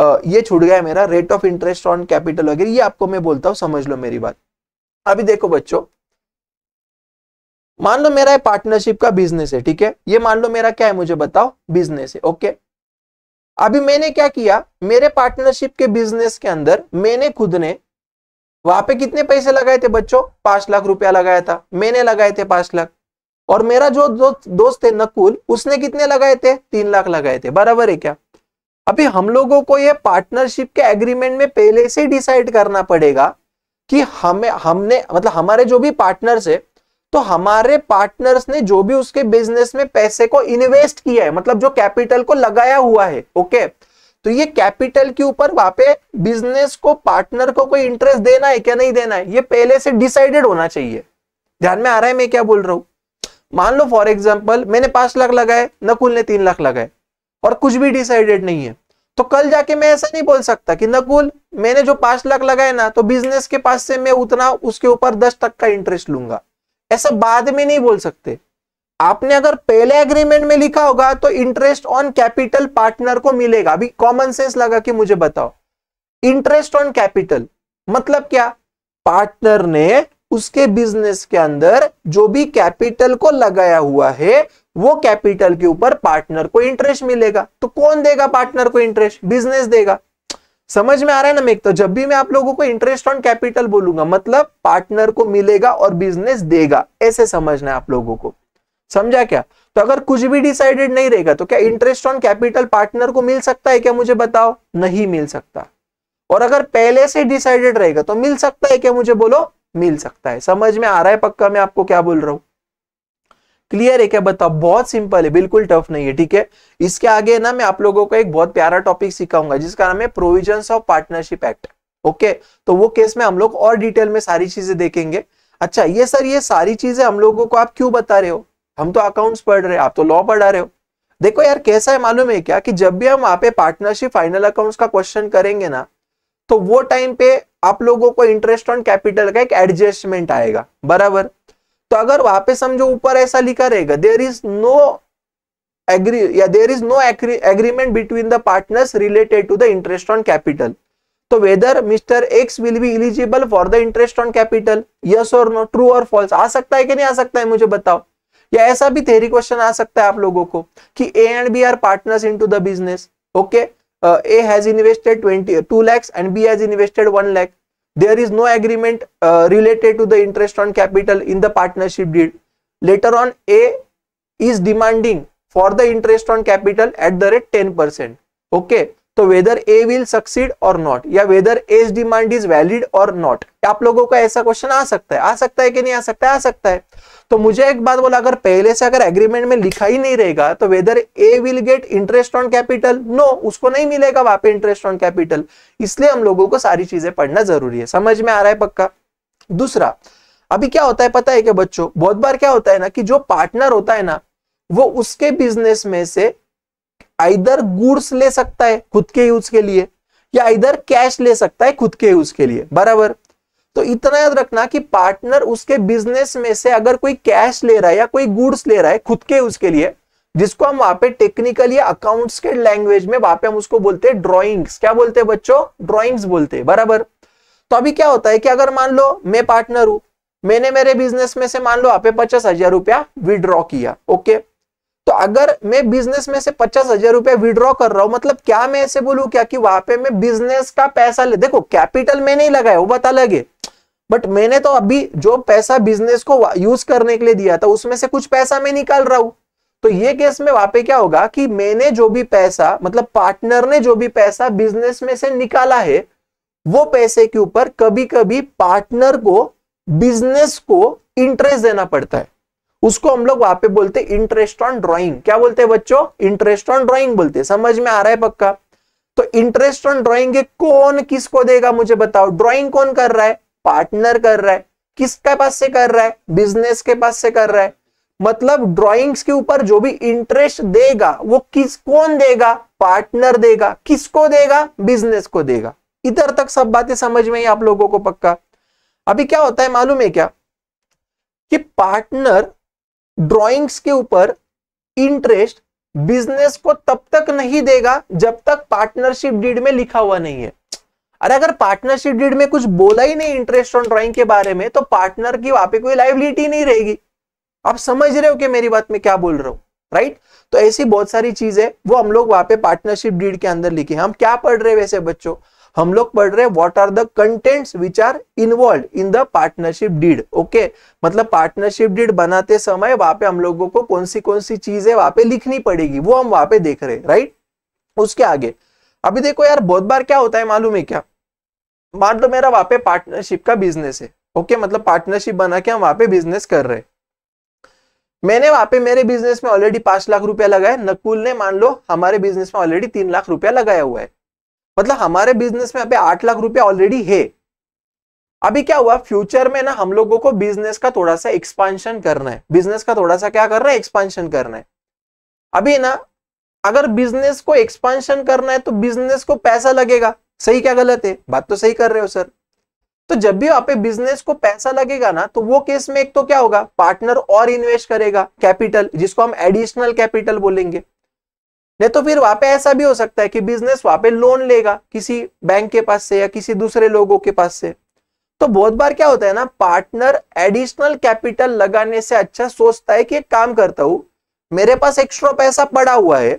ये छूट गया है मेरा rate of interest on capital वगैरह ये आपको मैं बोलता हूं समझ लो मेरी बात अभी देखो बच्चों मान लो मेरा पार्टनरशिप का बिजनेस है ठीक है ये मान लो मेरा क्या है मुझे बताओ बिजनेस है ओके अभी मैंने क्या किया मेरे पार्टनरशिप के बिजनेस के अंदर मैंने खुद ने वहां पे कितने पैसे लगाए थे बच्चों पांच लाख रुपया लगाया था मैंने लगाए थे पांच लाख और मेरा जो दोस्त दोस्त है नकुल उसने कितने लगाए थे तीन लाख लगाए थे बराबर है क्या अभी हम लोगों को ये पार्टनरशिप के एग्रीमेंट में पहले से डिसाइड करना पड़ेगा कि हमें हमने मतलब हमारे जो भी पार्टनर्स है तो हमारे पार्टनर्स ने जो भी उसके बिजनेस में पैसे को इन्वेस्ट किया है मतलब जो कैपिटल को लगाया हुआ है ओके तो ये कैपिटल के ऊपर वहां पे बिजनेस को पार्टनर को कोई इंटरेस्ट देना है क्या नहीं देना है ये पहले से डिसाइडेड होना चाहिए ध्यान में आ रहा है मैं क्या बोल रहा हूं मान लो फॉर एग्जाम्पल मैंने पांच लाख लगाए नकुल ने तीन लाख लगाए और कुछ भी डिसाइडेड नहीं है तो कल जाके मैं ऐसा नहीं बोल सकता कि नकुल मैंने जो पांच लाख लगाए ना तो बिजनेस के पास से मैं उतना उसके ऊपर दस तक का इंटरेस्ट लूंगा ऐसा बाद में नहीं बोल सकते आपने अगर पहले एग्रीमेंट में लिखा होगा तो इंटरेस्ट ऑन कैपिटल पार्टनर को मिलेगा अभी कॉमन सेंस लगा कि मुझे बताओ इंटरेस्ट ऑन कैपिटल मतलब क्या पार्टनर ने उसके बिजनेस के अंदर जो भी कैपिटल को लगाया हुआ है वो कैपिटल के ऊपर पार्टनर को इंटरेस्ट मिलेगा तो कौन देगा पार्टनर को इंटरेस्ट बिजनेस देगा समझ में आ रहा है ना मेक तो जब भी मैं आप लोगों को इंटरेस्ट ऑन कैपिटल बोलूंगा मतलब पार्टनर को मिलेगा और बिजनेस देगा ऐसे समझना है आप लोगों को समझा क्या तो अगर कुछ भी डिसाइडेड नहीं रहेगा तो क्या इंटरेस्ट ऑन कैपिटल पार्टनर को मिल सकता है क्या मुझे बताओ नहीं मिल सकता और अगर पहले से डिसाइडेड रहेगा तो मिल सकता है क्या मुझे बोलो मिल सकता है समझ में आ रहा है पक्का मैं आपको क्या बोल रहा हूं क्लियर है क्या बताओ बहुत सिंपल है बिल्कुल टफ नहीं है ठीक है इसके आगे ना मैं आप लोगों को एक बहुत प्यारा टॉपिक सिखाऊंगा जिसका नाम है provision of partnership act okay तो वो केस में हम लोग और डिटेल में सारी चीजें देखेंगे अच्छा ये सर ये सारी चीजें हम लोगों को आप क्यों बता रहे हो हम तो अकाउंट्स पढ़ रहे आप तो लॉ पढ़ा रहे हो देखो यार कैसा है मालूम है क्या कि जब भी हम वहां पे पार्टनरशिप फाइनल अकाउंट्स का क्वेश्चन करेंगे ना तो वो टाइम पे आप लोगों को इंटरेस्ट ऑन कैपिटल का एक एडजस्टमेंट आएगा बराबर तो अगर वहां हम जो ऊपर ऐसा लिखा रहेगा देर इज नो एग्री या there is no agreement between the partners related to the interest on capital तो whether mister X will be eligible for the interest on capital yes और नो ट्रू और फॉल्स आ सकता है कि नहीं आ सकता है मुझे बताओ या ऐसा भी थेरी क्वेश्चन आ सकता है आप लोगों को कि A and B are partners to the business okay A has invested twenty two lakhs and B has invested one lakh There is no agreement uh, related to the interest on capital in the partnership deed. Later on, A is demanding for the interest on capital at the rate 10%. Okay. तो वेदर ए विल सक्सीड और नॉट या whether A's demand is valid और नॉट आप लोगों का ऐसा क्वेश्चन आ सकता है आ सकता है कि नहीं आ सकता है आ सकता है तो मुझे एक बात बोला अगर पहले से अगर एग्रीमेंट में लिखा ही नहीं रहेगा तो whether A will get interest on capital no उसको नहीं मिलेगा वहां पर इंटरेस्ट ऑन कैपिटल इसलिए हम लोगों को सारी चीजें पढ़ना जरूरी है समझ में आ रहा है पक्का दूसरा अभी क्या होता है पता है क्या बच्चों बहुत बार क्या होता है ना कि जो पार्टनर होता है ना वो उसके बिजनेस में से आइधर गुड्स ले सकता है खुद के यूज के लिए या इधर कैश ले सकता है खुद के यूज के लिए बराबर तो इतना याद रखना कि पार्टनर उसके बिजनेस में से अगर कोई कैश ले रहा है या कोई गुड्स ले रहा है खुद के यूज के लिए जिसको हम वहां पे टेक्निकल या अकाउंट्स के लैंग्वेज में वहां पे हम उसको बोलते हैं ड्रॉइंग्स क्या बोलते हैं बच्चों ड्रॉइंग्स बोलते हैं बराबर तो अभी क्या होता है कि अगर मान लो मैं पार्टनर हूं मैंने मेरे बिजनेस में से मान लो आप पचास हजार रुपया विड्रॉ किया ओके तो अगर मैं बिजनेस में से पचास हजार रुपया विड्रॉ कर रहा हूं मतलब क्या मैं ऐसे बोलू क्या कि वहां पे मैं बिजनेस का पैसा ले देखो कैपिटल मैं नहीं लगाया वो बता लगे बट मैंने तो अभी जो पैसा बिजनेस को यूज करने के लिए दिया था उसमें से कुछ पैसा मैं निकाल रहा हूं तो ये केस में वहां पे क्या होगा कि मैंने जो भी पैसा मतलब पार्टनर ने जो भी पैसा बिजनेस में से निकाला है वो पैसे के ऊपर कभी कभी पार्टनर को बिजनेस को इंटरेस्ट देना पड़ता है उसको हम लोग वहां पे बोलते हैं इंटरेस्ट ऑन ड्रॉइंग क्या बोलते हैं बच्चों इंटरेस्ट ऑन ड्रॉइंग बोलते हैं समझ में आ रहा है पक्का तो इंटरेस्ट ऑन ड्रॉइंग कौन किसको देगा मुझे बताओ ड्रॉइंग कौन कर रहा है पार्टनर कर रहा है किसके पास से कर रहा है बिजनेस के पास से कर रहा है मतलब ड्रॉइंग्स के ऊपर जो भी इंटरेस्ट देगा वो किस कौन देगा पार्टनर देगा किसको देगा बिजनेस को देगा इधर तक सब बातें समझ में ही आप लोगों को पक्का अभी क्या होता है मालूम है क्या कि पार्टनर ड्राइंग्स के ऊपर इंटरेस्ट बिजनेस को तब तक नहीं देगा जब तक पार्टनरशिप डीड में लिखा हुआ नहीं है अरे अगर पार्टनरशिप डीड में कुछ बोला ही नहीं इंटरेस्ट ऑन ड्राइंग के बारे में तो पार्टनर की वहां पे कोई लाइवलिटी नहीं रहेगी आप समझ रहे हो कि मेरी बात में क्या बोल रहा हूं राइट तो ऐसी बहुत सारी चीजें वो हम लोग वहां पे पार्टनरशिप डीड के अंदर लिखे हम क्या पढ़ रहे वैसे बच्चों हम लोग पढ़ रहे what are the contents which are involve in the partnership deed okay मतलब पार्टनरशिप डीड बनाते समय वहां पे हम लोगों को कौन सी कौन सी चीजें वहां पे लिखनी पड़ेगी वो हम वहां पे देख रहे हैं राइट उसके आगे अभी देखो यार बहुत बार क्या होता है मालूम है क्या मान लो मेरा वहां पे पार्टनरशिप का बिजनेस है ओके मतलब पार्टनरशिप बना के हम वहां पे बिजनेस कर रहे हैं मैंने वहां पे मेरे बिजनेस में ऑलरेडी पांच लाख रुपया लगाया नकुल ने मान लो हमारे बिजनेस में ऑलरेडी तीन लाख रुपया लगाया हुआ है मतलब हमारे बिजनेस में अभी आठ लाख रुपया ऑलरेडी है अभी क्या हुआ फ्यूचर में ना हम लोगों को बिजनेस का थोड़ा सा एक्सपांशन करना है बिजनेस का थोड़ा सा क्या करना है एक्सपांशन करना है अभी ना अगर बिजनेस को एक्सपांशन करना है तो बिजनेस को पैसा लगेगा सही क्या गलत है बात तो सही कर रहे हो सर तो जब भी आप बिजनेस को पैसा लगेगा ना तो वो केस में एक तो क्या होगा पार्टनर और इन्वेस्ट करेगा कैपिटल जिसको हम एडिशनल कैपिटल बोलेंगे नहीं तो फिर वहां पे ऐसा भी हो सकता है कि बिजनेस वहां पे लोन लेगा किसी बैंक के पास से या किसी दूसरे लोगों के पास से तो बहुत बार क्या होता है ना पार्टनर एडिशनल कैपिटल लगाने से अच्छा सोचता है कि एक काम करता हूं मेरे पास एक्स्ट्रा पैसा पड़ा हुआ है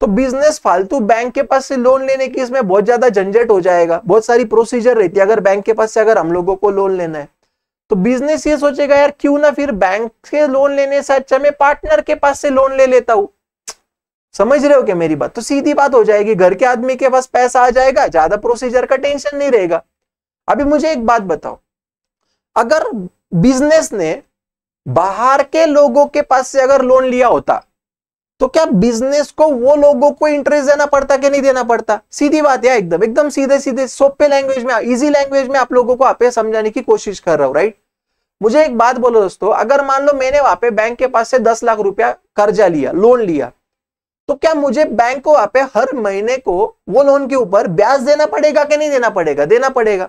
तो बिजनेस फालतू बैंक के पास से लोन लेने की इसमें बहुत ज्यादा झंझट हो जाएगा बहुत सारी प्रोसीजर रहती है अगर बैंक के पास से अगर हम लोगों को लोन लेना है तो बिजनेस ये सोचेगा यार क्यों ना फिर बैंक से लोन लेने से अच्छा मैं पार्टनर के पास से लोन ले लेता हूं समझ रहे हो क्या मेरी बात तो सीधी बात हो जाएगी घर के आदमी के पास पैसा आ जाएगा ज्यादा प्रोसीजर का टेंशन नहीं रहेगा अभी मुझे एक बात बताओ अगर बिजनेस ने बाहर के लोगों के पास से अगर लोन लिया होता तो क्या बिजनेस को वो लोगों को इंटरेस्ट देना पड़ता कि नहीं देना पड़ता सीधी बात है एकदम एकदम सीधे सीधे सोपे लैंग्वेज में इजी लैंग्वेज में आप लोगों को आप समझाने की कोशिश कर रहा हूं राइट मुझे एक बात बोलो दोस्तों अगर मान लो मैंने वहां पे बैंक के पास से दस लाख रुपया कर्जा लिया लोन लिया तो क्या मुझे बैंक को आप हर महीने को वो लोन के ऊपर ब्याज देना पड़ेगा कि नहीं देना पड़ेगा देना पड़ेगा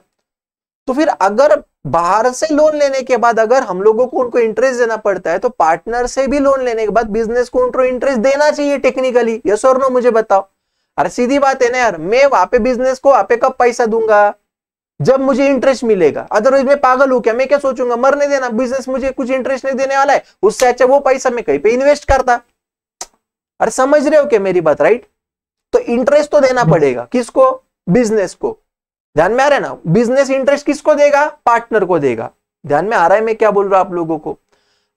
तो फिर अगर बाहर से लोन लेने के बाद अगर हम लोगों को उनको इंटरेस्ट देना पड़ता है तो पार्टनर से भी लोन लेने के बाद बिजनेस को उनको इंटरेस्ट देना चाहिए टेक्निकली यस और नो मुझे बताओ अरे सीधी बात है ना यार मैं वहां पे बिजनेस को आप कब पैसा दूंगा जब मुझे इंटरेस्ट मिलेगा अदरवाइज मैं पागल हूं क्या मैं क्या सोचूंगा मरने देना बिजनेस मुझे कुछ इंटरेस्ट नहीं देने वाला है उससे अच्छा वो पैसा मैं कहीं पे इन्वेस्ट करता अरे समझ रहे हो क्या मेरी बात राइट तो इंटरेस्ट तो देना हम्म। पड़ेगा किसको बिजनेस को ध्यान में आ रहा है ना बिजनेस इंटरेस्ट किसको देगा पार्टनर को देगा ध्यान में आ रहा है मैं क्या बोल रहा हूं आप लोगों को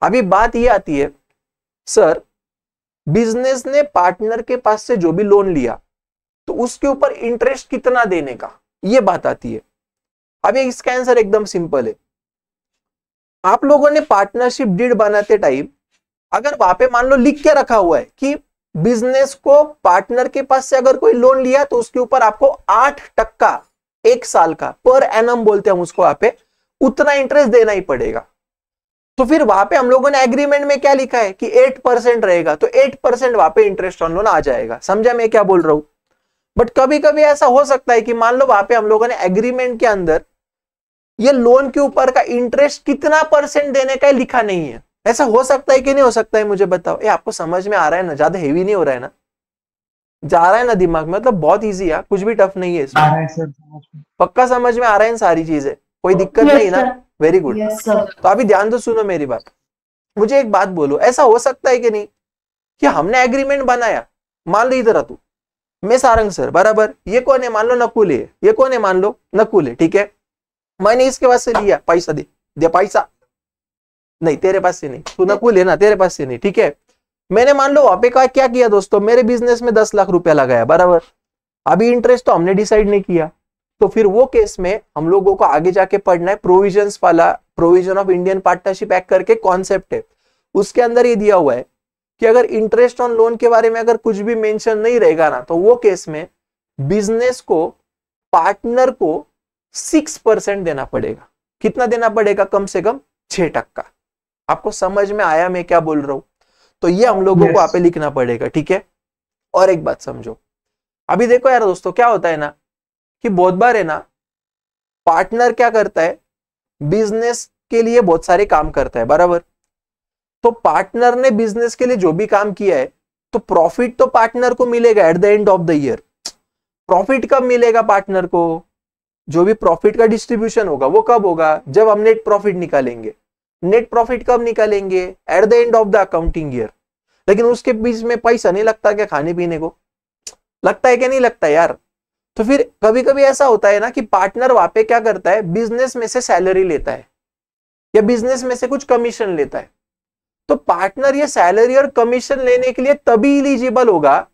अभी बात ये आती है सर बिजनेस ने पार्टनर के पास से जो भी लोन लिया तो उसके ऊपर इंटरेस्ट कितना देने का ये बात आती है अभी इसका आंसर एकदम सिंपल है आप लोगों ने पार्टनरशिप डीड बनाते टाइम अगर वहां पे मान लो लिख के रखा हुआ है कि बिजनेस को पार्टनर के पास से अगर कोई लोन लिया तो उसके ऊपर आपको आठ टक्का एक साल का पर एनम बोलते हम उसको आप उतना इंटरेस्ट देना ही पड़ेगा तो फिर वहां पे हम लोगों ने एग्रीमेंट में क्या लिखा है कि एट परसेंट रहेगा तो एट परसेंट वहां पे इंटरेस्ट ऑन लोन आ जाएगा समझा मैं क्या बोल रहा हूं बट कभी कभी ऐसा हो सकता है कि मान लो वहां पे हम लोगों ने एग्रीमेंट के अंदर ये लोन के ऊपर का इंटरेस्ट कितना परसेंट देने का लिखा नहीं है ऐसा हो सकता है कि नहीं हो सकता है मुझे बताओ ये आपको समझ में आ रहा है ना ज्यादा हेवी नहीं हो रहा है ना जा रहा है ना दिमाग में मतलब बहुत इजी है कुछ भी टफ नहीं है इसमें पक्का समझ में आ रहा है सारी चीजें कोई दिक्कत नहीं ना वेरी गुड तो अभी ध्यान तो सुनो मेरी बात मुझे एक बात बोलो ऐसा हो सकता है कि नहीं कि हमने एग्रीमेंट बनाया मान लो इधर तू मैं सारंग सर बराबर ये कौन है मान लो नकुल है ये कौन है मान लो नकुल है ठीक है मैंने इसके पास से लिया पैसा दे दिया पैसा नहीं तेरे पास से नहीं तू नकुल है ना तेरे पास से नहीं ठीक है मैंने मान लो वहां का क्या किया दोस्तों मेरे बिजनेस में दस लाख रुपया लगाया बराबर अभी इंटरेस्ट तो हमने डिसाइड नहीं किया तो फिर वो केस में हम लोगों को आगे जाके पढ़ना है प्रोविजन वाला provision of Indian partnership act करके कॉन्सेप्ट है उसके अंदर ये दिया हुआ है कि अगर इंटरेस्ट ऑन लोन के बारे में अगर कुछ भी मेंशन नहीं रहेगा ना तो वो केस में बिजनेस को पार्टनर को सिक्स परसेंट देना पड़ेगा कितना देना पड़ेगा कम से कम छह टक्का आपको समझ में आया मैं क्या बोल रहा हूं तो ये हम लोगों yes. को आप लिखना पड़ेगा ठीक है और एक बात समझो अभी देखो यार दोस्तों क्या होता है ना कि बहुत बार है ना पार्टनर क्या करता है बिजनेस के लिए बहुत सारे काम करता है बराबर तो पार्टनर ने बिजनेस के लिए जो भी काम किया है तो प्रॉफिट तो पार्टनर को मिलेगा at the end of the year profit कब मिलेगा पार्टनर को जो भी प्रॉफिट का डिस्ट्रीब्यूशन होगा वो कब होगा जब हम नेट प्रॉफिट निकालेंगे नेट प्रॉफिट कब निकालेंगे at the end of the accounting year लेकिन उसके बीच में पैसा नहीं लगता क्या खाने पीने को लगता है क्या नहीं लगता यार तो फिर कभी कभी ऐसा होता है ना कि पार्टनर वहां पे क्या करता है बिजनेस में से सैलरी लेता है या बिजनेस में से कुछ कमीशन लेता है तो पार्टनर ये सैलरी और कमीशन लेने के लिए तभी इलिजिबल होगा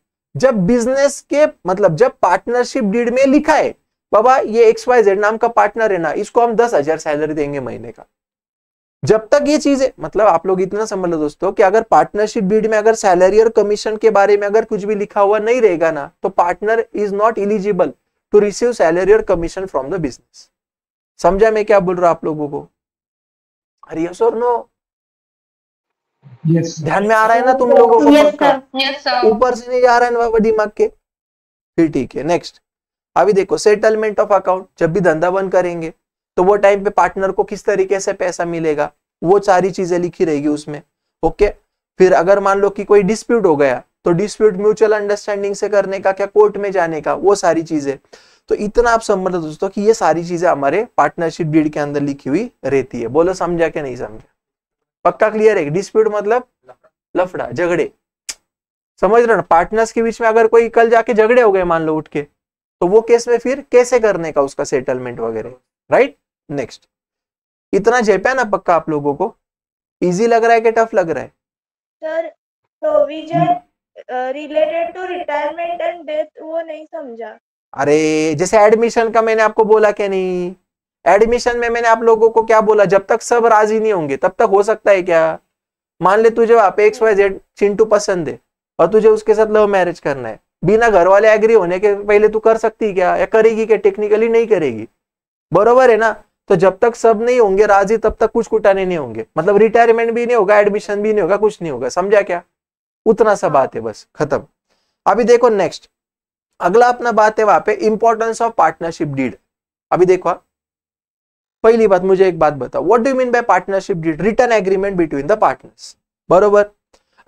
जब बिजनेस के मतलब जब पार्टनरशिप डीड में लिखा है बाबा ये एक्स वाई जेड नाम का पार्टनर है ना इसको हम दस हजार सैलरी देंगे महीने का जब तक ये चीज है मतलब आप लोग इतना समझ लो दोस्तों कि अगर पार्टनरशिप डीड में अगर सैलरी और कमीशन के बारे में अगर कुछ भी लिखा हुआ नहीं रहेगा ना तो partner is not eligible to receive salary और कमीशन फ्रॉम द बिजनेस समझा मैं क्या बोल रहा हूँ आप लोगों को अरे यस और नो ध्यान में आ रहा है ना तुम लोगों को ऊपर से नहीं आ रहा है बाबा दिमाग के फिर ठीक है नेक्स्ट अभी देखो सेटलमेंट ऑफ अकाउंट जब भी धंधा बंद करेंगे तो वो टाइम पे पार्टनर को किस तरीके से पैसा मिलेगा वो सारी चीजें लिखी रहेगी उसमें ओके फिर अगर मान लो कि कोई डिस्प्यूट हो गया तो डिस्प्यूट म्यूचुअल अंडरस्टैंडिंग से करने का क्या कोर्ट में जाने का वो सारी चीजें तो इतना आप समझ लो दोस्तों कि ये सारी चीजें हमारे पार्टनरशिप डीड के अंदर लिखी हुई रहती है बोलो समझा क्या नहीं समझा पक्का क्लियर है डिस्प्यूट मतलब लफड़ा झगड़े समझ रहे ना पार्टनर्स के बीच में अगर कोई कल जाके झगड़े हो गए मान लो उठ के तो वो केस में फिर कैसे करने का उसका सेटलमेंट वगैरह राइट नेक्स्ट इतना जेप है ना पक्का आप लोगों को इजी लग रहा है कि टफ लग रहा है sir provision related to retirement and death वो नहीं समझा अरे जैसे एडमिशन का मैंने आपको बोला क्या नहीं एडमिशन में मैंने आप लोगों को क्या बोला जब तक सब राजी नहीं होंगे तब तक हो सकता है क्या मान ले तुझे आप एक्स वाई जेड चिंटू पसंद है और तुझे उसके साथ लव मैरिज करना है बिना घर वाले एग्री होने के पहले तू कर सकती क्या या करेगी क्या टेक्निकली नहीं करेगी बरोबर है ना तो जब तक सब नहीं होंगे राजी तब तक कुछ कुटाने नहीं होंगे मतलब रिटायरमेंट भी नहीं होगा एडमिशन भी नहीं होगा कुछ नहीं होगा समझा क्या उतना सा बात है बस खत्म अभी देखो नेक्स्ट अगला अपना बात है वहां पे इंपॉर्टेंस ऑफ पार्टनरशिप डीड अभी देखो हाँ। पहली बात मुझे एक बात बताओ what do mean by partnership deed written agreement between the partners बरोबर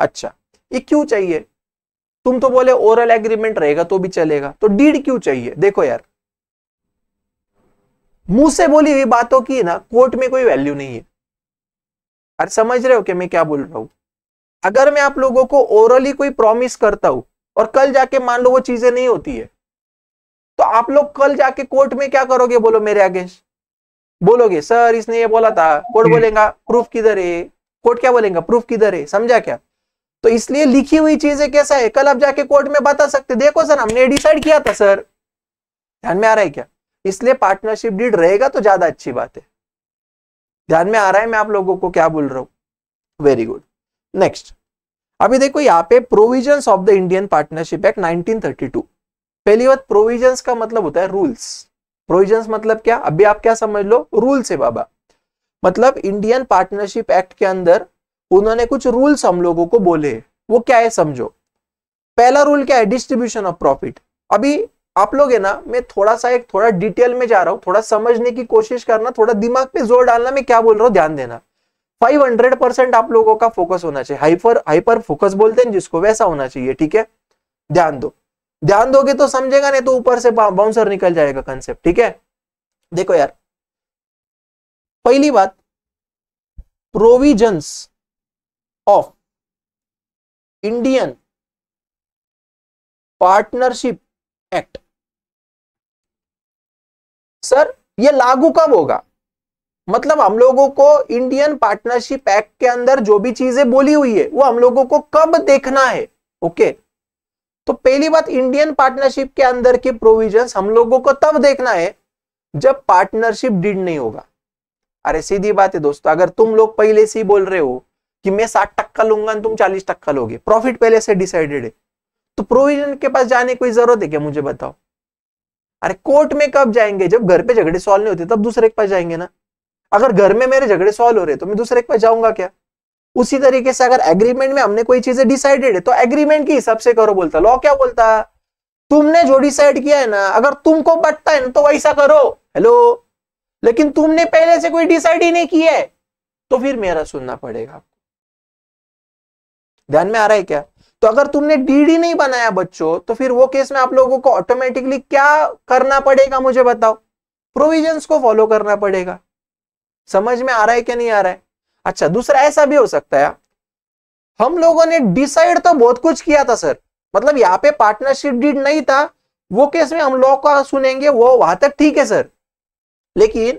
अच्छा ये क्यों चाहिए तुम तो बोले ओरल एग्रीमेंट रहेगा तो भी चलेगा तो डीड क्यों चाहिए देखो यार मुंह से बोली हुई बातों की ना कोर्ट में कोई वैल्यू नहीं है अरे समझ रहे हो कि मैं क्या बोल रहा हूं अगर मैं आप लोगों को ओरली कोई प्रॉमिस करता हूं और कल जाके मान लो वो चीजें नहीं होती है तो आप लोग कल जाके कोर्ट में क्या करोगे बोलो मेरे अगेंस्ट बोलोगे सर इसने ये बोला था कोर्ट हम्म। बोलेगा प्रूफ किधर है कोर्ट क्या बोलेगा प्रूफ किधर है समझा क्या तो इसलिए लिखी हुई चीजें कैसा है कल आप जाके कोर्ट में बता सकते देखो सर हमने डिसाइड किया था सर ध्यान में आ रहा है क्या इसलिए पार्टनरशिप डीड रहेगा तो ज्यादा अच्छी बात है ध्यान में आ रहा है मैं आप लोगों को क्या बोल रहा हूं वेरी गुड नेक्स्ट अभी देखो यहाँ पे provision of the Indian partnership act 1932 पहली बात प्रोविजन का मतलब होता है रूल्स प्रोविजन मतलब क्या अभी आप क्या समझ लो रूल्स है बाबा मतलब इंडियन पार्टनरशिप एक्ट के अंदर उन्होंने कुछ रूल्स हम लोगों को बोले वो क्या है समझो पहला रूल क्या है डिस्ट्रीब्यूशन ऑफ प्रॉफिट अभी आप लोग है ना मैं थोड़ा सा एक थोड़ा डिटेल में जा रहा हूँ थोड़ा समझने की कोशिश करना थोड़ा दिमाग पे जोर डालना मैं क्या बोल रहा हूँ ध्यान देना 500 आप लोगों का फोकस होना चाहिए हाइपर हाइपर फोकस बोलते हैं जिसको वैसा होना चाहिए ठीक है ध्यान दो ध्यान दोगे तो समझेगा नहीं तो ऊपर से बाउंसर निकल जाएगा कंसेप्ट ठीक है देखो यार पहली बात provisions of Indian partnership act sir ये लागू कब होगा मतलब हम लोगों को इंडियन पार्टनरशिप एक्ट के अंदर जो भी चीजें बोली हुई है वो हम लोगों को कब देखना है ओके तो पहली बात इंडियन पार्टनरशिप के अंदर के प्रोविजंस हम लोगों को तब देखना है जब पार्टनरशिप डीड नहीं होगा अरे सीधी बात है दोस्तों अगर तुम लोग पहले से ही बोल रहे हो कि मैं साठ टक्का लूंगा तुम चालीस टक्का लोगे प्रॉफिट पहले से डिसाइडेड है तो प्रोविजन के पास जाने की जरूरत है क्या मुझे बताओ अरे कोर्ट में कब जाएंगे जब घर पे झगड़े सॉल्व नहीं होते तब दूसरे के पास जाएंगे ना अगर घर में मेरे झगड़े सॉल्व हो रहे तो मैं दूसरे के पास जाऊंगा क्या उसी तरीके से अगर एग्रीमेंट में हमने कोई चीजें डिसाइडेड है तो एग्रीमेंट के हिसाब से करो बोलता लॉ क्या बोलता तुमने जो डिसाइड किया है ना अगर तुमको बटता है ना तो वैसा करो हेलो लेकिन तुमने पहले से कोई डिसाइड ही नहीं किया है तो फिर मेरा सुनना पड़ेगा आपको ध्यान में आ रहा है क्या तो अगर तुमने डीडी नहीं बनाया बच्चों तो फिर वो केस में आप लोगों को ऑटोमेटिकली क्या करना पड़ेगा मुझे बताओ प्रोविजंस को फॉलो करना पड़ेगा समझ में आ रहा है क्या नहीं आ रहा है अच्छा दूसरा ऐसा भी हो सकता है हम लोगों ने डिसाइड तो बहुत कुछ किया था सर मतलब यहाँ पे पार्टनरशिप डीड नहीं था वो केस में हम लोग का सुनेंगे वो वहां तक ठीक है सर लेकिन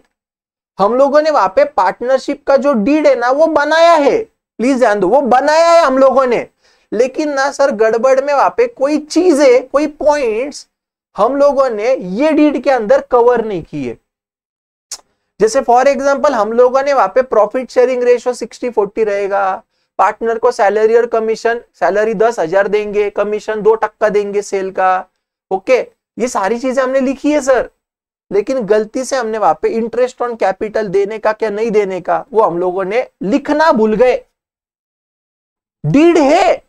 हम लोगों ने वहां पे पार्टनरशिप का जो डीड है ना वो बनाया है प्लीज ध्यान दो वो बनाया है हम लोगों ने लेकिन ना सर गड़बड़ में वहां पे कोई चीजें कोई पॉइंट्स हम लोगों ने ये डीड के अंदर कवर नहीं किए जैसे फॉर एग्जाम्पल हम लोगों ने वहां पे profit sharing ratio sixty forty रहेगा पार्टनर को सैलरी और कमीशन सैलरी दस हजार देंगे कमीशन दो टक्का देंगे सेल का ओके ये सारी चीजें हमने लिखी है सर लेकिन गलती से हमने वहां पे इंटरेस्ट ऑन कैपिटल देने का क्या नहीं देने का वो हम लोगों ने लिखना भूल गए डीड है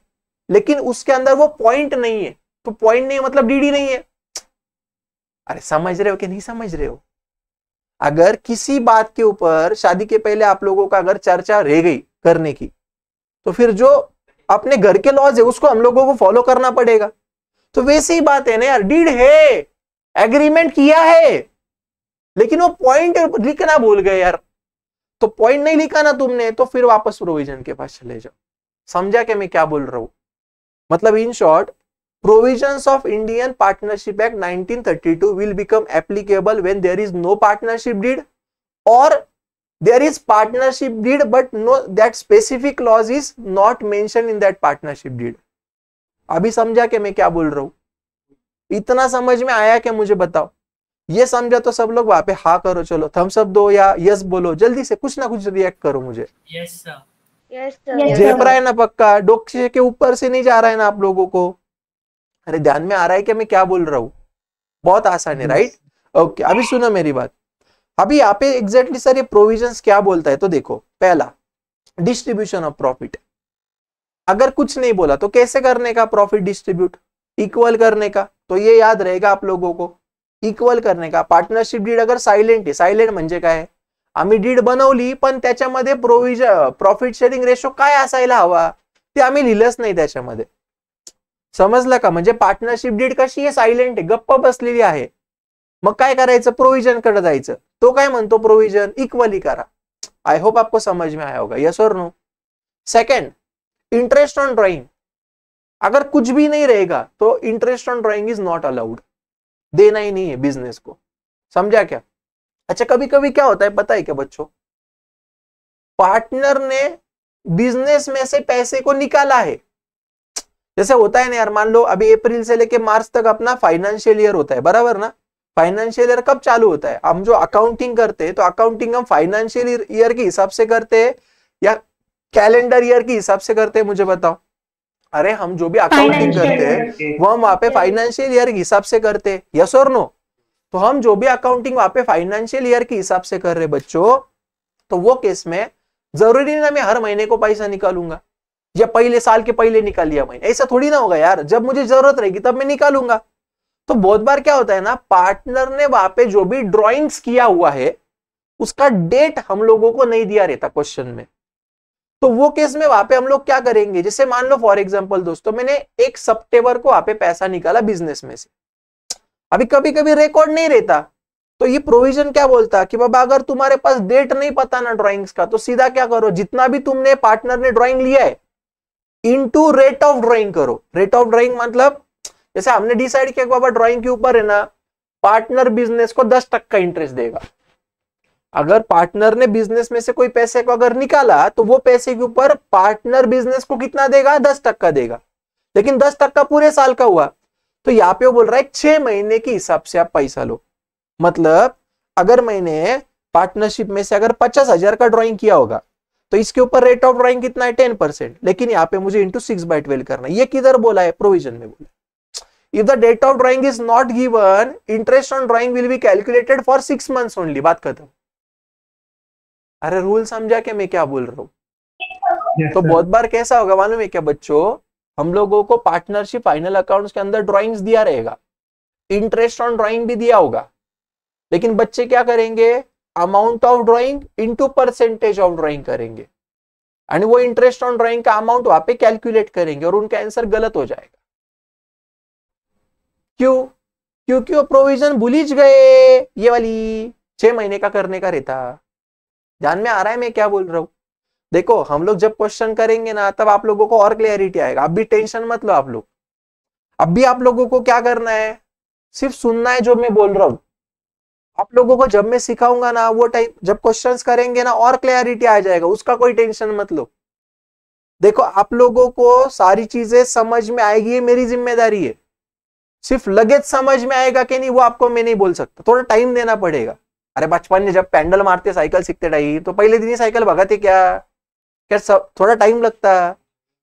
लेकिन उसके अंदर वो पॉइंट नहीं है तो पॉइंट नहीं मतलब डीडी नहीं है अरे समझ रहे हो कि नहीं समझ रहे हो अगर किसी बात के ऊपर शादी के पहले आप लोगों का अगर चर्चा रह गई करने की तो फिर जो अपने घर के लॉज है उसको हम लोगों को फॉलो करना पड़ेगा तो वैसे ही बात है ना यार डीड है एग्रीमेंट किया है लेकिन वो पॉइंट लिखना भूल गए यार तो पॉइंट नहीं लिखा ना तुमने तो फिर वापस प्रोविजन के पास चले जाओ समझा कि मैं क्या बोल रहा हूं मतलब in short provision of Indian partnership act nineteen thirty two will become applicable when there is no partnership deed और there is partnership deed but no that specific laws is not mention in that partnership deed अभी समझा के मैं क्या बोल रहा हूं इतना समझ में आया क्या मुझे बताओ ये समझा तो सब लोग वहां पे हा करो चलो थम्सअप दो या यस बोलो जल्दी से कुछ ना कुछ रिएक्ट करो मुझे यस सर झेप है ना पक्का डोक्शे के ऊपर से नहीं जा रहा है ना आप लोगों को अरे ध्यान में आ रहा है कि मैं क्या बोल रहा हूँ बहुत आसान है राइट ओके अभी सुनो मेरी बात अभी यहाँ पे एग्जैक्टली सर ये प्रोविजन क्या बोलता है तो देखो पहला डिस्ट्रीब्यूशन ऑफ प्रॉफिट अगर कुछ नहीं बोला तो कैसे करने का प्रॉफिट डिस्ट्रीब्यूट इक्वल करने का तो ये याद रहेगा आप लोगों को इक्वल करने का पार्टनरशिप डीड अगर साइलेंट है साइलेंट का है आम्ही डीड बनवली पण त्याच्यामध्ये प्रोव्हिज प्रॉफिट शेअरिंग रेशो काय असायला हवा ते आम्ही लिहिलंच नाही त्याच्यामध्ये समजलं का म्हणजे पार्टनरशिप डीड कशी आहे सायलेंट आहे गप्प बसलेली आहे मग काय करायचं प्रोविजन कडे जायचं तो काय म्हणतो प्रोव्हिजन इक्वली करा आय होप आपको समझ में आया होगा yes or no second interest on drawing अगर कुछ भी नहीं रहेगा तो interest on drawing is not allowed देना ही नहीं है बिजनेस को समझा क्या अच्छा कभी कभी क्या होता है पता है क्या बच्चों पार्टनर ने बिजनेस में से पैसे को निकाला है जैसे होता है ना यार मान लो अभी अप्रैल से लेके मार्च तक अपना फाइनेंशियल ईयर होता है बराबर ना फाइनेंशियल ईयर कब चालू होता है हम जो अकाउंटिंग करते हैं तो अकाउंटिंग हम फाइनेंशियल ईयर के हिसाब से करते हैं या कैलेंडर ईयर के हिसाब से करते हैं मुझे बताओ अरे हम जो भी अकाउंटिंग करते हैं वो हम वहां पे फाइनेंशियल ईयर के हिसाब से करते हैं यस और नो तो हम जो भी अकाउंटिंग वहां पे फाइनेंशियल ईयर के हिसाब से कर रहे बच्चों तो वो केस में जरूरी ना मैं हर महीने को पैसा निकालूंगा या पहले साल के पहले निकाल लिया महीने ऐसा थोड़ी ना होगा यार जब मुझे जरूरत रहेगी तब मैं निकालूंगा तो बहुत बार क्या होता है ना पार्टनर ने वहां पे जो भी ड्रॉइंग्स किया हुआ है उसका डेट हम लोगों को नहीं दिया रहता क्वेश्चन में तो वो केस में वहां पे हम लोग क्या करेंगे जैसे मान लो फॉर एग्जाम्पल दोस्तों मैंने एक सप्टेम्बर को वहां पे पैसा निकाला बिजनेस में से अभी कभी कभी रिकॉर्ड नहीं रहता तो ये प्रोविजन क्या बोलता कि बाबा अगर तुम्हारे पास डेट नहीं पता ना ड्रॉइंग्स का तो सीधा क्या करो जितना भी तुमने पार्टनर ने ड्राइंग लिया है इनटू रेट ऑफ ड्रॉइंग करो रेट ऑफ ड्राइंग मतलब जैसे हमने डिसाइड किया बाबा ड्रॉइंग के ऊपर है ना पार्टनर बिजनेस को दस टक्का इंटरेस्ट देगा अगर पार्टनर ने बिजनेस में से कोई पैसे को अगर निकाला तो वो पैसे के ऊपर पार्टनर बिजनेस को कितना देगा दस टक्का देगा लेकिन दस टक्का पूरे साल का हुआ तो यहाँ पे वो बोल रहा है छह महीने के हिसाब से आप पैसा लो मतलब अगर मैंने पार्टनरशिप में से अगर पचास हजार का ड्रॉइंग किया होगा तो इसके ऊपर रेट ऑफ ड्रॉइंग कितना है टेन परसेंट लेकिन यहाँ पे मुझे इंटू सिक्स बाय ट्वेल्व करना ये किधर बोला है प्रोविजन में बोला if the date of drawing is not given interest on drawing will be calculated for six months only बात खत्म अरे रूल समझा के मैं क्या बोल रहा हूँ yes, तो sir. बहुत बार कैसा होगा मालूम है क्या बच्चों हम लोगों को पार्टनरशिप फाइनल अकाउंट्स के अंदर ड्राइंग्स दिया रहेगा इंटरेस्ट ऑन ड्राइंग भी दिया होगा लेकिन बच्चे क्या करेंगे amount of drawing into percentage of drawing करेंगे और वो इंटरेस्ट ऑन ड्राइंग का अमाउंट वहां पे कैलकुलेट करेंगे और उनका आंसर गलत हो जाएगा क्यों क्योंकि वो प्रोविजन भूलिज गए ये वाली छह महीने का करने का रहता ध्यान में आ रहा है मैं क्या बोल रहा हूं देखो हम लोग जब क्वेश्चन करेंगे ना तब आप लोगों को और क्लियरिटी आएगा अब भी टेंशन मत लो आप लोग अब भी आप लोगों को क्या करना है सिर्फ सुनना है जो मैं बोल रहा हूं आप लोगों को जब मैं सिखाऊंगा ना वो टाइम जब क्वेश्चंस करेंगे ना और क्लैरिटी आ जाएगा उसका कोई टेंशन मत लो देखो आप लोगों को सारी चीजें समझ में आएगी ये मेरी जिम्मेदारी है सिर्फ लगेज समझ में आएगा कि नहीं वो आपको मैं नहीं बोल सकता थोड़ा टाइम देना पड़ेगा अरे बचपन में जब पैंडल मारते साइकिल सीखते टाइम तो पहले दिन ही साइकिल भगाते क्या क्या सब थोड़ा टाइम लगता है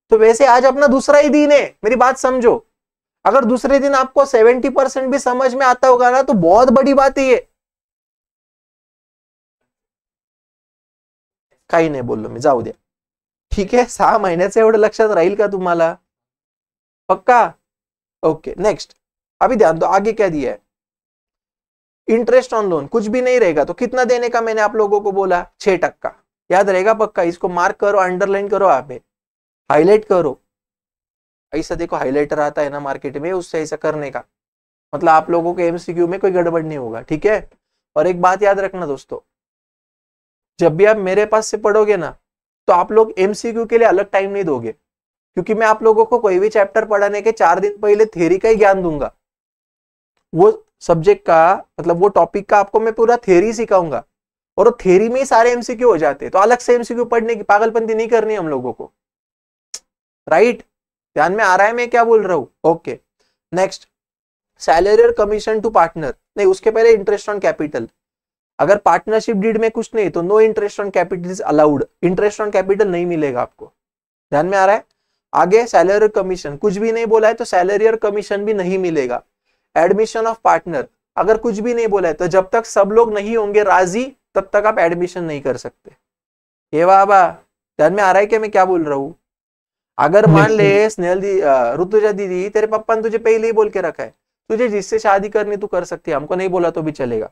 तो वैसे आज अपना दूसरा ही दिन है मेरी बात समझो अगर दूसरे दिन आपको सेवेंटी परसेंट भी समझ में आता होगा ना तो बहुत बड़ी बात है ये काही बोलो मैं मी जाऊ दे ठीक है सहा महीन एवढं लक्षात राहील का तुम्हारा पक्का ओके नेक्स्ट अभी ध्यान दो आगे क्या दिया है इंटरेस्ट ऑन लोन कुछ भी नहीं रहेगा तो कितना देने का मैंने आप लोगों को बोला छह टक्का याद रहेगा पक्का इसको मार्क करो अंडरलाइन करो आप हाईलाइट करो ऐसा देखो हाईलाइटर आता है ना मार्केट में उससे ऐसा करने का मतलब आप लोगों के एमसीक्यू में कोई गड़बड़ नहीं होगा ठीक है और एक बात याद रखना दोस्तों जब भी आप मेरे पास से पढ़ोगे ना तो आप लोग एमसीक्यू के लिए अलग टाइम नहीं दोगे क्योंकि मैं आप लोगों को कोई भी चैप्टर पढ़ाने के चार दिन पहले थेरी का ही ज्ञान दूंगा वो सब्जेक्ट का मतलब वो टॉपिक का आपको मैं पूरा थेरी सिखाऊंगा और वो थेरी में ही सारे एमसीक्यू हो जाते हैं तो अलग से एमसीक्यू पढ़ने की पागलपंती नहीं करनी हम लोगों को राइट ध्यान में आ रहा है मैं क्या बोल रहा हूँ ओके नेक्स्ट सैलरी और कमीशन टू पार्टनर नहीं उसके पहले इंटरेस्ट ऑन कैपिटल अगर पार्टनरशिप डीड में कुछ नहीं तो no interest on capital is allowed interest on capital नहीं मिलेगा आपको ध्यान में आ रहा है आगे सैलरी और कमीशन कुछ भी नहीं बोला है तो सैलरी और कमीशन भी नहीं मिलेगा एडमिशन ऑफ पार्टनर अगर कुछ भी नहीं बोला है तो जब तक सब लोग नहीं होंगे राजी तब तक आप एडमिशन नहीं कर सकते ये बाबा ध्यान में आ रहा है क्या मैं क्या बोल रहा हूँ अगर मान ले स्नेहल दी रुतुजा दीदी तेरे पप्पा ने तुझे पहले ही बोल के रखा है तुझे जिससे शादी करनी तू कर सकती है हमको नहीं बोला तो भी चलेगा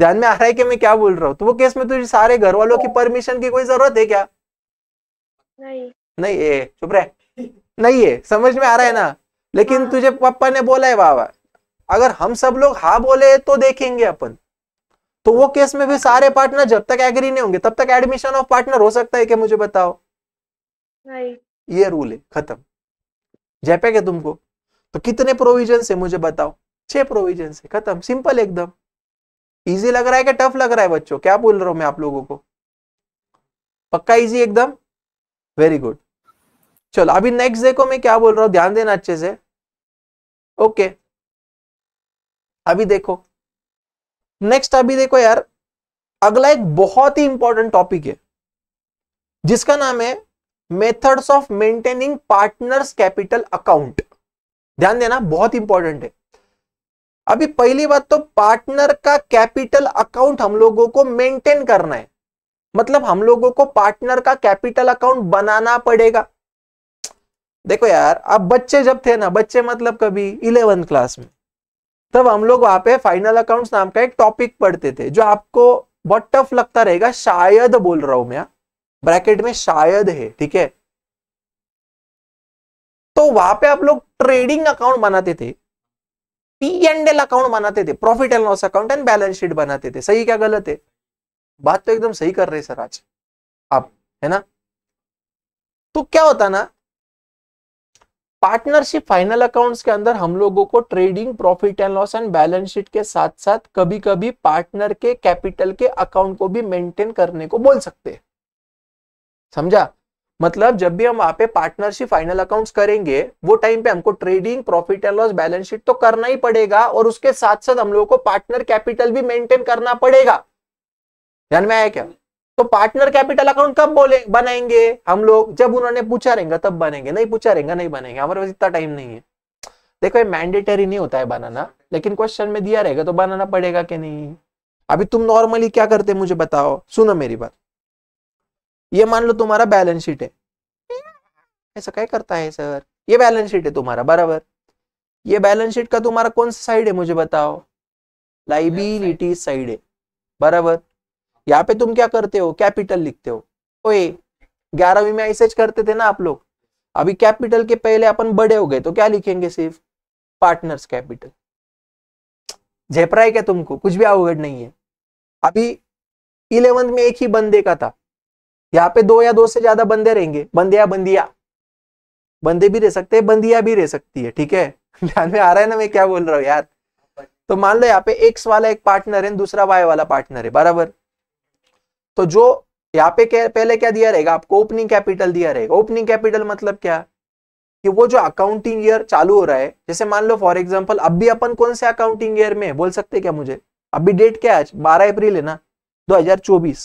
ध्यान में आ रहा है कि मैं क्या बोल रहा हूँ तो वो केस में तुझे सारे घर वालों की परमिशन की कोई जरूरत है क्या नहीं नहीं ए चुप रहे नहीं है समझ में आ रहा है ना लेकिन हाँ। तुझे पप्पा ने बोला है बाबा अगर हम सब लोग हाँ बोले तो देखेंगे अपन तो वो केस में भी सारे पार्टनर जब तक एग्री नहीं होंगे तब तक एडमिशन ऑफ पार्टनर हो सकता है क्या मुझे बताओ नहीं। ये रूल है खत्म जयपैक है तुमको तो कितने प्रोविजन है मुझे बताओ छह प्रोविजन है खत्म सिंपल एकदम इजी लग रहा है कि टफ लग रहा है बच्चों क्या बोल रहा हूं मैं आप लोगों को पक्का इजी एकदम वेरी गुड चलो अभी नेक्स्ट देखो मैं क्या बोल रहा हूं ध्यान देना अच्छे से ओके अभी देखो नेक्स्ट अभी देखो यार अगला एक बहुत ही इंपॉर्टेंट टॉपिक है जिसका नाम है methods of maintaining partners capital account ध्यान देना बहुत इंपॉर्टेंट है अभी पहली बात तो पार्टनर का कैपिटल अकाउंट हम लोगों को मेंटेन करना है मतलब हम लोगों को पार्टनर का कैपिटल अकाउंट बनाना पड़ेगा देखो यार आप बच्चे जब थे ना बच्चे मतलब कभी इलेवंथ क्लास में तब हम लोग वहां पे फाइनल अकाउंट्स नाम का एक टॉपिक पढ़ते थे जो आपको बहुत टफ लगता रहेगा शायद बोल रहा हूं मैं ब्रैकेट में शायद है ठीक है तो वहां पे आप लोग ट्रेडिंग अकाउंट बनाते थे पी एंड एल अकाउंट बनाते थे profit and loss account and balance sheet बनाते थे सही क्या गलत है बात तो एकदम सही कर रहे सर आज आप है ना तो क्या होता ना पार्टनरशिप फाइनल अकाउंट्स के अंदर हम लोगों को trading profit and loss and balance sheet के साथ साथ कभी कभी पार्टनर के कैपिटल के अकाउंट को भी मेंटेन करने को बोल सकते हैं समझा मतलब जब भी हम वहां पे पार्टनरशिप फाइनल अकाउंट्स करेंगे वो टाइम पे हमको trading profit and loss balance sheet तो करना ही पड़ेगा और उसके साथ साथ हम लोगों को पार्टनर कैपिटल भी मेंटेन करना पड़ेगा ध्यान में आया क्या तो पार्टनर कैपिटल अकाउंट कब बोले बनाएंगे हम लोग जब उन्होंने पूछा रहेगा तब बनेंगे नहीं पूछा रहेगा नहीं बनेंगे हमारे पास इतना टाइम नहीं है देखो ये मैंडेटरी नहीं होता है बनाना लेकिन क्वेश्चन में दिया रहेगा तो बनाना पड़ेगा कि नहीं अभी तुम नॉर्मली क्या करते मुझे बताओ सुनो मेरी बात ये मान लो तुम्हारा बैलेंस शीट है ऐसा क्या करता है सर ये बैलेंस शीट है तुम्हारा बराबर ये बैलेंस शीट का तुम्हारा कौन सा साइड है मुझे बताओ लाइबिलिटी साइड है बराबर यहाँ पे तुम क्या करते हो कैपिटल लिखते हो ओए ग्यारहवीं में ऐसे करते थे ना आप लोग अभी कैपिटल के पहले अपन बड़े हो गए तो क्या लिखेंगे सिर्फ पार्टनर्स कैपिटल झेपरा है क्या तुमको कुछ भी अवगढ़ नहीं है अभी इलेवंथ में एक ही बंदे का था यहाँ पे दो या दो से ज्यादा बंदे रहेंगे बंदे या बंदिया बंदे भी रह सकते हैं बंदिया भी रह सकती है ठीक है [laughs] ध्यान में आ रहा है ना मैं क्या बोल रहा हूँ यार तो मान लो यहाँ पे एक्स वाला एक पार्टनर है दूसरा वाई वाला पार्टनर है बराबर तो जो यहाँ पे क्या पहले क्या दिया रहेगा आपको ओपनिंग कैपिटल दिया रहेगा ओपनिंग कैपिटल मतलब क्या कि वो जो अकाउंटिंग ईयर चालू हो रहा है जैसे मान लो फॉर एग्जाम्पल अभी अपन कौन से अकाउंटिंग ईयर में बोल सकते क्या मुझे अभी डेट क्या है बारह अप्रैल है ना 2024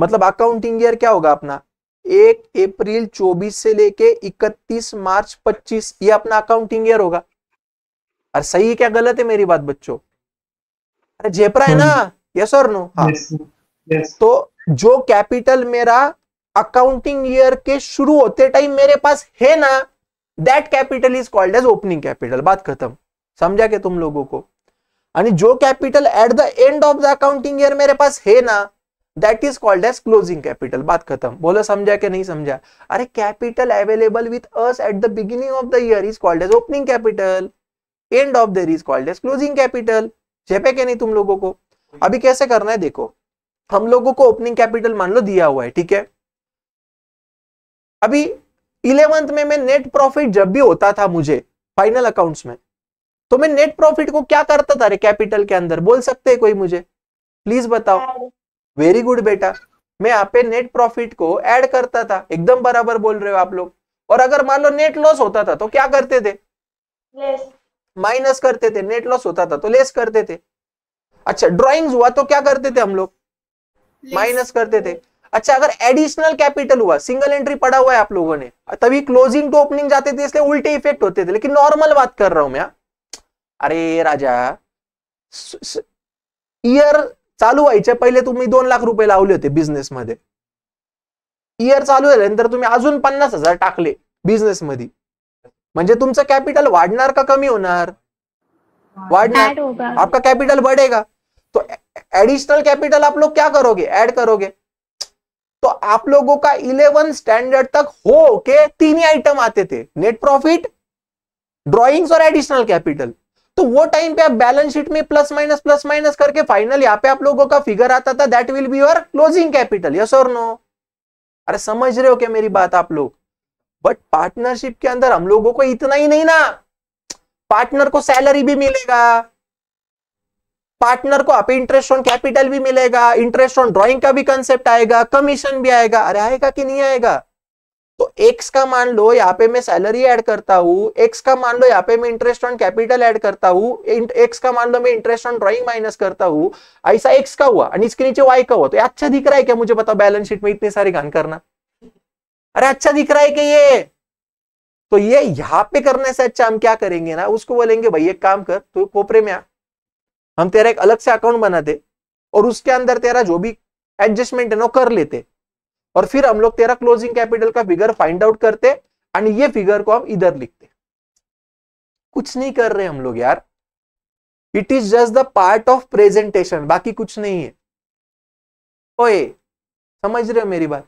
मतलब अकाउंटिंग ईयर क्या होगा अपना एक अप्रैल 24 से लेके 31 मार्च 25 ये अपना अकाउंटिंग ईयर होगा और सही क्या गलत है मेरी बात बच्चों अरे जेपरा है हाँ ना यस और नो हाँ yes. तो जो कैपिटल मेरा अकाउंटिंग ईयर के शुरू होते टाइम मेरे पास है ना that capital is called as opening capital बात खत्म समझा के तुम लोगों को जो capital at the end of the accounting year मेरे पास है ना that is called as closing capital बात खत्म बोलो समझा के नहीं समझा अरे capital available with us at the beginning of the year is called as opening capital and of year is called as closing capital जेपे के नहीं तुम लोगों को अभी कैसे करना है देखो हम लोगों को ओपनिंग कैपिटल मान लो दिया हुआ है ठीक है अभी इलेवंथ में मैं नेट प्रॉफिट जब भी होता था मुझे फाइनल अकाउंट्स में तो मैं नेट प्रॉफिट को क्या करता था रे कैपिटल के अंदर बोल सकते हैं कोई मुझे प्लीज बताओ वेरी गुड बेटा मैं आप पे नेट प्रॉफिट को ऐड करता था एकदम बराबर बोल रहे हो आप लोग और अगर मान लो नेट लॉस होता था तो क्या करते थे माइनस करते थे नेट लॉस होता था तो लेस करते थे अच्छा ड्रॉइंग्स हुआ तो क्या करते थे हम लोग माइनस करते थे अच्छा अगर एडिशनल कैपिटल हुआ सिंगल एंट्री पड़ा हुआ है आप लोगों ने तभी क्लोजिंग टू ओपनिंग जाते थे इसलिए उल्टे इफेक्ट होते थे लेकिन नॉर्मल बात कर रहा हूं मैं हाँ। अरे राजा इयर चालू व्हायचे पहिले तुम्ही दोन लाख रुपये लावले होते बिझनेस मध्ये इयर चालू झाल्यानंतर तुम्ही अजून पन्नास हजार टाकले बिझनेस मध्ये म्हणजे तुमचं कॅपिटल वाढणार का कमी होणार वाढणार आपका कैपिटल बढ़ेगा तो एडिशनल कैपिटल आप लोग क्या करोगे ऐड करोगे तो आप लोगों का इलेवन स्टैंडर्ड तक हो के तीन ही आइटम आते थे नेट प्रॉफिट ड्रॉइंग्स और एडिशनल कैपिटल तो वो टाइम पे आप बैलेंस शीट में प्लस माइनस प्लस माइनस करके फाइनल यहां पे आप लोगों का फिगर आता था that will be your closing capital yes और नो अरे समझ रहे हो क्या मेरी बात आप लोग बट पार्टनरशिप के अंदर हम लोगों को इतना ही नहीं ना पार्टनर को सैलरी भी मिलेगा पार्टनर को आप इंटरेस्ट ऑन कैपिटल भी मिलेगा इंटरेस्ट ऑन ड्राइंग का भी कंसेप्ट आएगा कमीशन भी आएगा अरे आएगा कि नहीं आएगा तो एक्स का मान लो यहाँ पे मैं सैलरी ऐड करता हूँ एक्स का मान लो यहाँ पे मैं इंटरेस्ट ऑन कैपिटल ऐड करता हूँ एक्स का मान लो मैं इंटरेस्ट ऑन ड्राइंग माइनस करता हूँ ऐसा एक्स का हुआ और इसके नीचे वाई का हुआ तो अच्छा दिख रहा है क्या मुझे बताओ बैलेंस शीट में इतने सारे घन करना अरे अच्छा दिख रहा है कि ये तो ये यहाँ पे करने से अच्छा हम क्या करेंगे ना उसको बोलेंगे भाई एक काम कर तू कोपरे में आ हम तेरा एक अलग से अकाउंट बनाते और उसके अंदर तेरा जो भी एडजस्टमेंट है ना कर लेते और फिर हम लोग तेरा क्लोजिंग कैपिटल का फिगर फाइंड आउट करते एंड ये फिगर को हम इधर लिखते कुछ नहीं कर रहे हम लोग यार it is just the part of presentation बाकी कुछ नहीं है ओए समझ रहे हो मेरी बात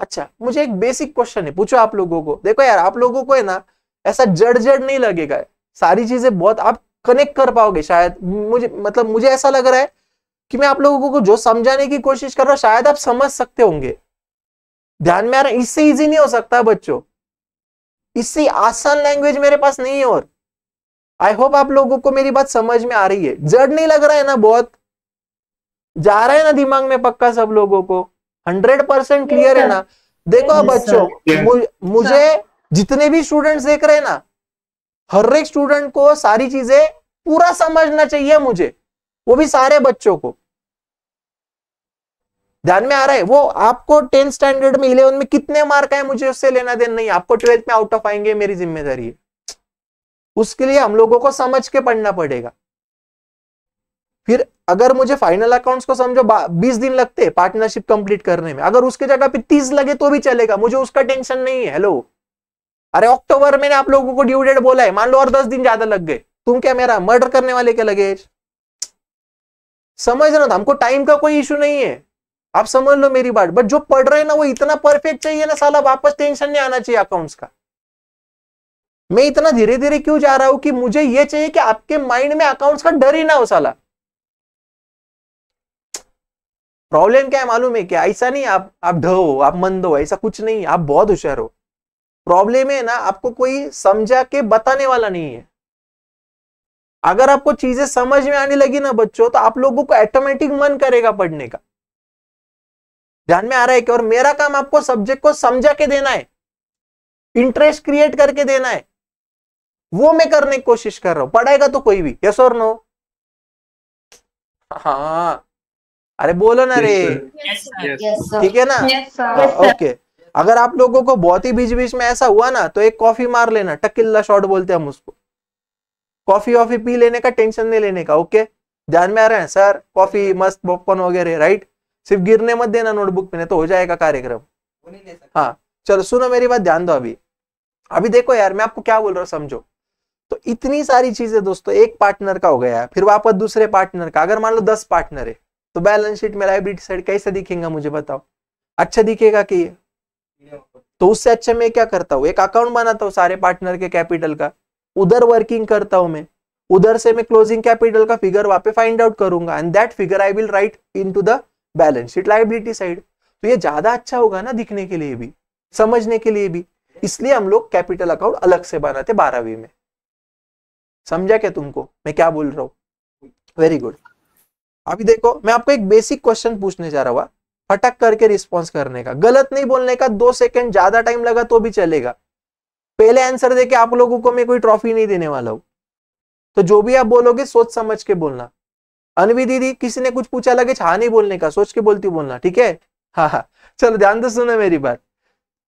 अच्छा मुझे एक बेसिक क्वेश्चन है पूछो आप लोगों को देखो यार आप लोगों को है ना ऐसा जड़ जड़ नहीं लगेगा सारी चीजें बहुत आप कनेक्ट कर पाओगे शायद मुझे मतलब मुझे ऐसा लग रहा है कि मैं आप लोगों को जो समझाने की कोशिश कर रहा हूं शायद आप समझ सकते होंगे ध्यान में आ रहा इससे इजी नहीं हो सकता बच्चों इससे आसान लैंग्वेज मेरे पास नहीं है और आई होप आप लोगों को मेरी बात समझ में आ रही है जड नहीं लग रहा है ना बहुत जा रहा है ना दिमाग में पक्का सब लोगों को हंड्रेड परसेंट क्लियर है ना देखो बच्चों मुझे जितने भी स्टूडेंट्स देख रहे हैं ना हर एक स्टूडेंट को सारी चीजें पूरा समझना चाहिए मुझे वो भी सारे बच्चों को ध्यान में आ रहा है वो आपको टेंथ स्टैंडर्ड में इलेवन में कितने मार्क आए मुझे उससे लेना देना नहीं आपको ट्वेल्थ में आउट ऑफ आएंगे मेरी जिम्मेदारी है उसके लिए हम लोगों को समझ के पढ़ना पड़ेगा फिर अगर मुझे फाइनल अकाउंट्स को समझो बीस दिन लगते हैं पार्टनरशिप कंप्लीट करने में अगर उसके जगह पे तीस लगे तो भी चलेगा मुझे उसका टेंशन नहीं है हेलो अरे अक्टूबर में आप लोगों को ड्यू डेट बोला है मान लो और दस दिन ज्यादा लग गए तुम क्या मेरा मर्डर करने वाले क्या लगे समझ रहे हमको टाइम का कोई इश्यू नहीं है आप समझ लो मेरी बात बट जो पढ़ रहे ना वो इतना परफेक्ट चाहिए ना साला वापस टेंशन नहीं आना चाहिए अकाउंट्स का मैं इतना धीरे धीरे क्यों जा रहा हूं कि मुझे ये चाहिए कि आपके माइंड में अकाउंट्स का डर ही ना हो साला प्रॉब्लम क्या है मालूम है क्या ऐसा नहीं आप आप आप मंद हो ऐसा कुछ नहीं आप बहुत होशियार हो प्रॉब्लम है ना आपको कोई समझा के बताने वाला नहीं है अगर आपको चीजें समझ में आने लगी ना बच्चों तो आप लोगों को ऑटोमेटिक मन करेगा पढ़ने का ध्यान में आ रहा है कि और मेरा काम आपको सब्जेक्ट को समझा के देना है इंटरेस्ट क्रिएट करके देना है वो मैं करने की कोशिश कर रहा हूं पढ़ाएगा तो कोई भी यस और नो हाँ अरे बोलो ना रे ठीक है ना ओके अगर आप लोगों को बहुत ही बीच बीच में ऐसा हुआ ना तो एक कॉफी मार लेना टकिल्ला शॉट बोलते हैं हम उसको कॉफी वॉफी पी लेने का टेंशन नहीं लेने का ओके ध्यान में आ रहे हैं सर कॉफी मस्त पॉपकॉर्न वगैरह राइट सिर्फ गिरने मत देना नोटबुक पे तो हो जाएगा कार्यक्रम हाँ चलो सुनो मेरी बात ध्यान दो अभी अभी देखो यार मैं आपको क्या बोल रहा हूँ समझो तो इतनी सारी चीजें दोस्तों एक पार्टनर का हो गया है फिर वापस दूसरे पार्टनर का अगर मान लो दस पार्टनर है तो बैलेंस शीट में लाइब्रिटी साइड कैसे दिखेगा मुझे बताओ अच्छा दिखेगा कि तो उससे अच्छा मैं क्या करता हूँ एक अकाउंट बनाता हूँ सारे पार्टनर के कैपिटल का उधर वर्किंग करता हूँ मैं उधर से मैं क्लोजिंग कैपिटल का फिगर वहां पे फाइंड आउट करूंगा and that figure I will write into the balance sheet liability side तो ये ज्यादा अच्छा होगा ना दिखने के लिए भी समझने के लिए भी इसलिए हम लोग कैपिटल अकाउंट अलग से बनाते बारहवीं में समझा क्या तुमको मैं क्या बोल रहा हूँ वेरी गुड अभी देखो मैं आपको एक बेसिक क्वेश्चन पूछने जा रहा हुआ फटक करके रिस्पॉन्स करने का गलत नहीं बोलने का दो सेकेंड ज्यादा टाइम लगा तो भी चलेगा पहले आंसर देके आप लोगों को मैं कोई ट्रॉफी नहीं देने वाला हूं तो जो भी आप बोलोगे सोच समझ के बोलना अनवी दीदी किसी ने कुछ पूछा लगे हाँ नहीं बोलने का सोच के बोलती बोलना ठीक है [laughs] हाँ हाँ चलो ध्यान से सुना मेरी बात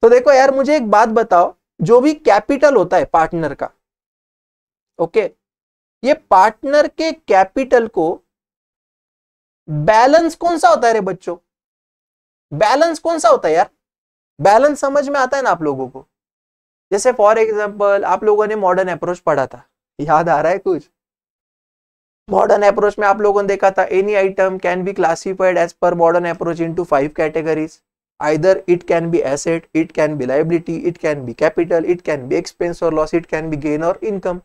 तो देखो यार मुझे एक बात बताओ जो भी कैपिटल होता है पार्टनर का ओके ये पार्टनर के कैपिटल को बैलेंस कौन सा होता है रे बच्चों बैलेंस कौन सा होता है यार बैलेंस समझ में आता है ना आप लोगों को जैसे फॉर एग्जाम्पल आप लोगों ने मॉडर्न अप्रोच पढ़ा था याद आ रहा है कुछ मॉडर्न अप्रोच में आप लोगों ने देखा था any item can be classified as per modern approach into five categories either it can be asset it can be liability it can be capital it can be expense और loss it can be gain और इनकम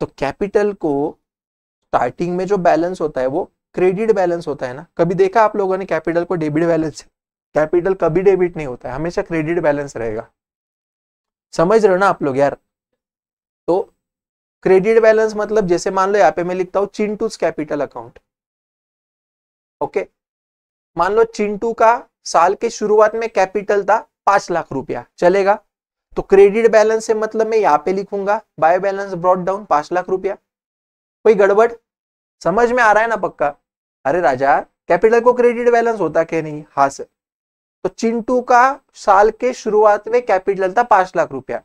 तो कैपिटल को स्टार्टिंग में जो बैलेंस होता है वो क्रेडिट बैलेंस होता है ना कभी देखा आप लोगों ने कैपिटल को डेबिट बैलेंस कैपिटल कभी डेबिट नहीं होता है हमेशा क्रेडिट बैलेंस रहेगा समझ रहे हो ना आप लोग यार तो क्रेडिट बैलेंस मतलब जैसे मान लो यहाँ पे मैं लिखता हूँ चिंटूज कैपिटल अकाउंट ओके मान लो चिंटू का साल के शुरुआत में कैपिटल था पांच लाख रुपया चलेगा तो क्रेडिट बैलेंस से मतलब मैं यहाँ पे लिखूंगा बाय बैलेंस ब्रॉड डाउन पांच लाख रुपया कोई गड़बड़ समझ में आ रहा है ना पक्का अरे राजा कैपिटल को क्रेडिट बैलेंस होता क्या नहीं हाँ सर तो चिंटू का साल के शुरुआत में कैपिटल था पांच लाख रुपया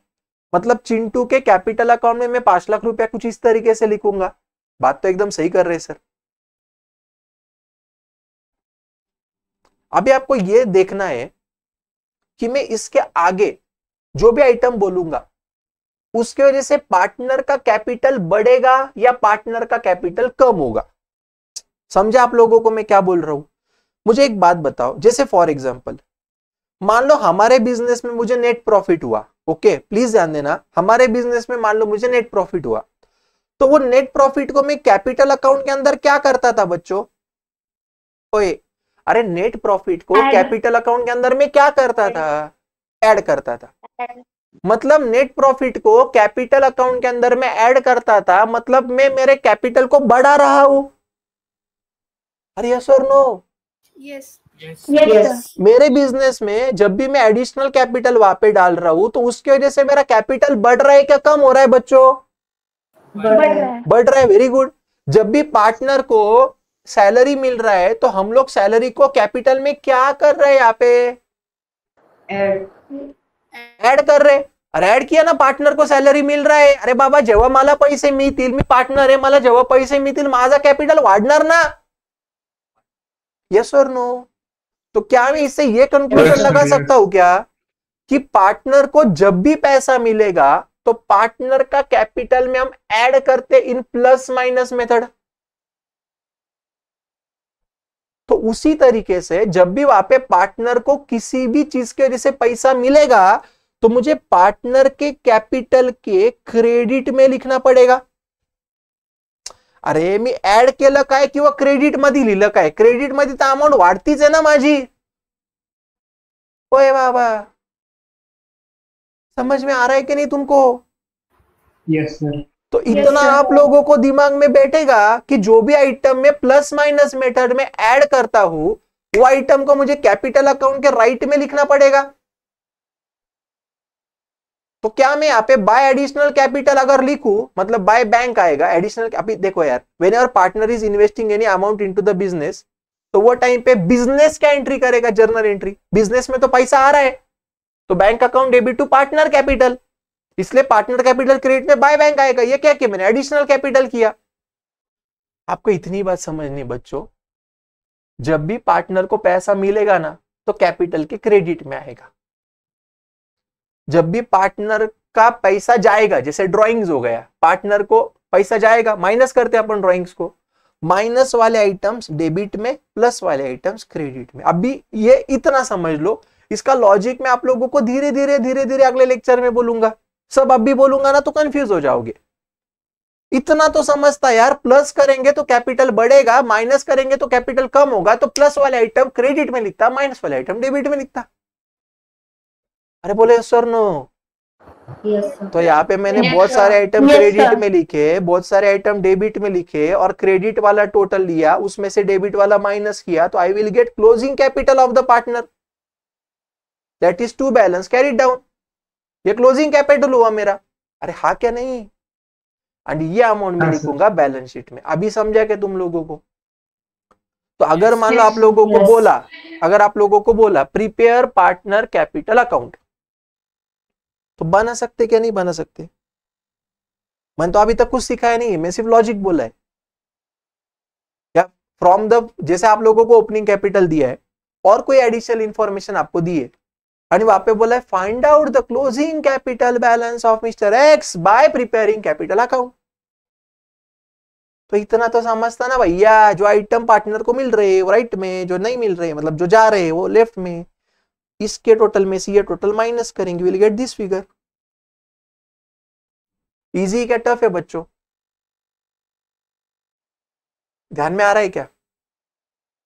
मतलब चिंटू के कैपिटल अकाउंट में मैं पांच लाख रुपया कुछ इस तरीके से लिखूंगा बात तो एकदम सही कर रहे सर अभी आपको यह देखना है कि मैं इसके आगे जो भी आइटम बोलूंगा उसके वजह से पार्टनर का कैपिटल बढ़ेगा या पार्टनर का कैपिटल कम होगा समझे आप लोगों को मैं क्या बोल रहा हूं मुझे एक बात बताओ जैसे फॉर एग्जाम्पल मान लो हमारे बिजनेस में मुझे नेट प्रॉफिट हुआ ओके प्लीज ध्यान देना हमारे बिजनेस में मान लो मुझे नेट प्रॉफिट हुआ तो वो नेट प्रॉफिट को मैं कैपिटल अकाउंट के अंदर क्या करता था बच्चों ओए अरे नेट प्रॉफिट को कैपिटल अकाउंट के अंदर में क्या करता था ऐड करता था मतलब नेट प्रॉफिट को कैपिटल अकाउंट के अंदर में ऐड करता था मतलब मैं मेरे कैपिटल को बढ़ा रहा हूं अरे यस और नो यस Yes. Yes. मेरे बिजनेस में जब भी मैं एडिशनल कैपिटल वहां पे डाल रहा हूँ तो उसकी वजह से मेरा कैपिटल बढ़ रहा है क्या कम हो रहा है बच्चों बढ़ रहा है वेरी गुड जब भी पार्टनर को सैलरी मिल रहा है तो हम लोग सैलरी को कैपिटल में क्या कर रहे हैं यहाँ पे एड कर रहे अरे ऐड किया ना पार्टनर को सैलरी मिल रहा है अरे बाबा जेव माला पैसे मिलते मैं पार्टनर है मला जेव पैसे मिलते मजा कैपिटल वाढणार ना यस और नो तो क्या मैं इससे ये कंक्लूजन लगा सकता हूं क्या कि पार्टनर को जब भी पैसा मिलेगा तो पार्टनर का कैपिटल में हम ऐड करते इन प्लस माइनस मेथड तो उसी तरीके से जब भी वहां पे पार्टनर को किसी भी चीज के जैसे पैसा मिलेगा तो मुझे पार्टनर के कैपिटल के क्रेडिट में लिखना पड़ेगा अरे मी ऐड के क्रेडिट मधी क्रेडिटमध्ये लिहिलं क्रेडिट मध्य तो अमाउंट वाड़ती है ना माजी ओए बाबा समझ में आ रहा है कि नहीं तुमको यस सर तो इतना yes, आप लोगों को दिमाग में बैठेगा कि जो भी आइटम में प्लस माइनस मेथड में ऐड करता हूं वो आइटम को मुझे कैपिटल अकाउंट के राइट में लिखना पड़ेगा तो क्या मैं यहाँ पे बाय एडिशनल कैपिटल अगर लिखू मतलब बाय बैंक आएगा एडिशनल अभी देखो यार whenever partner is investing any amount in the business तो वो टाइम पे बिजनेस क्या एंट्री करेगा जर्नल एंट्री बिजनेस में तो पैसा आ रहा है तो bank account debit to partner capital इसलिए पार्टनर कैपिटल क्रेडिट में बाय बैंक आएगा ये क्या किया मैंने एडिशनल कैपिटल किया आपको इतनी बात समझनी बच्चों जब भी पार्टनर को पैसा मिलेगा ना तो कैपिटल के क्रेडिट में आएगा जब भी पार्टनर का पैसा जाएगा जैसे ड्रॉइंग्स हो गया पार्टनर को पैसा जाएगा माइनस करते हैं अपन ड्रॉइंग्स को माइनस वाले आइटम्स डेबिट में प्लस वाले आइटम्स क्रेडिट में अभी ये इतना समझ लो इसका लॉजिक मैं आप लोगों को धीरे धीरे धीरे धीरे अगले लेक्चर में बोलूंगा सब अब भी बोलूंगा ना तो कंफ्यूज हो जाओगे इतना तो समझता यार प्लस करेंगे तो कैपिटल बढ़ेगा माइनस करेंगे तो कैपिटल कम होगा तो प्लस वाले आइटम क्रेडिट में लिखता माइनस वाले आइटम डेबिट में लिखता अरे बोले सर नो yes, तो यहाँ पे मैंने yes, बहुत सारे आइटम yes, क्रेडिट में लिखे बहुत सारे आइटम डेबिट में लिखे और क्रेडिट वाला टोटल लिया उसमें से डेबिट वाला माइनस किया तो I will get closing capital of the partner that is to balance carry down ये क्लोजिंग कैपिटल हुआ मेरा अरे हा क्या नहीं एंड ये अमाउंट में हाँ, लिखूंगा बैलेंस शीट में अभी समझा क्या तुम लोगों को तो अगर मान लो आप लोगों को बोला अगर आप लोगों को बोला प्रिपेयर पार्टनर कैपिटल अकाउंट तो बना सकते क्या नहीं बना सकते मैंने तो अभी तक कुछ सिखाया नहीं है मैं सिर्फ लॉजिक बोला है क्या फ्रॉम द जैसे आप लोगों को ओपनिंग कैपिटल दिया है और कोई एडिशनल इंफॉर्मेशन आपको दिए वहां पे बोला है find out the closing capital balance of mister X by preparing capital account तो इतना तो समझता ना भैया जो आइटम पार्टनर को मिल रहे वो राइट में जो नहीं मिल रहे मतलब जो जा रहे वो लेफ्ट में इसके टोटल में से ये टोटल माइनस करेंगे will get this figure easy क्या टफ है बच्चों ध्यान में आ रहा है क्या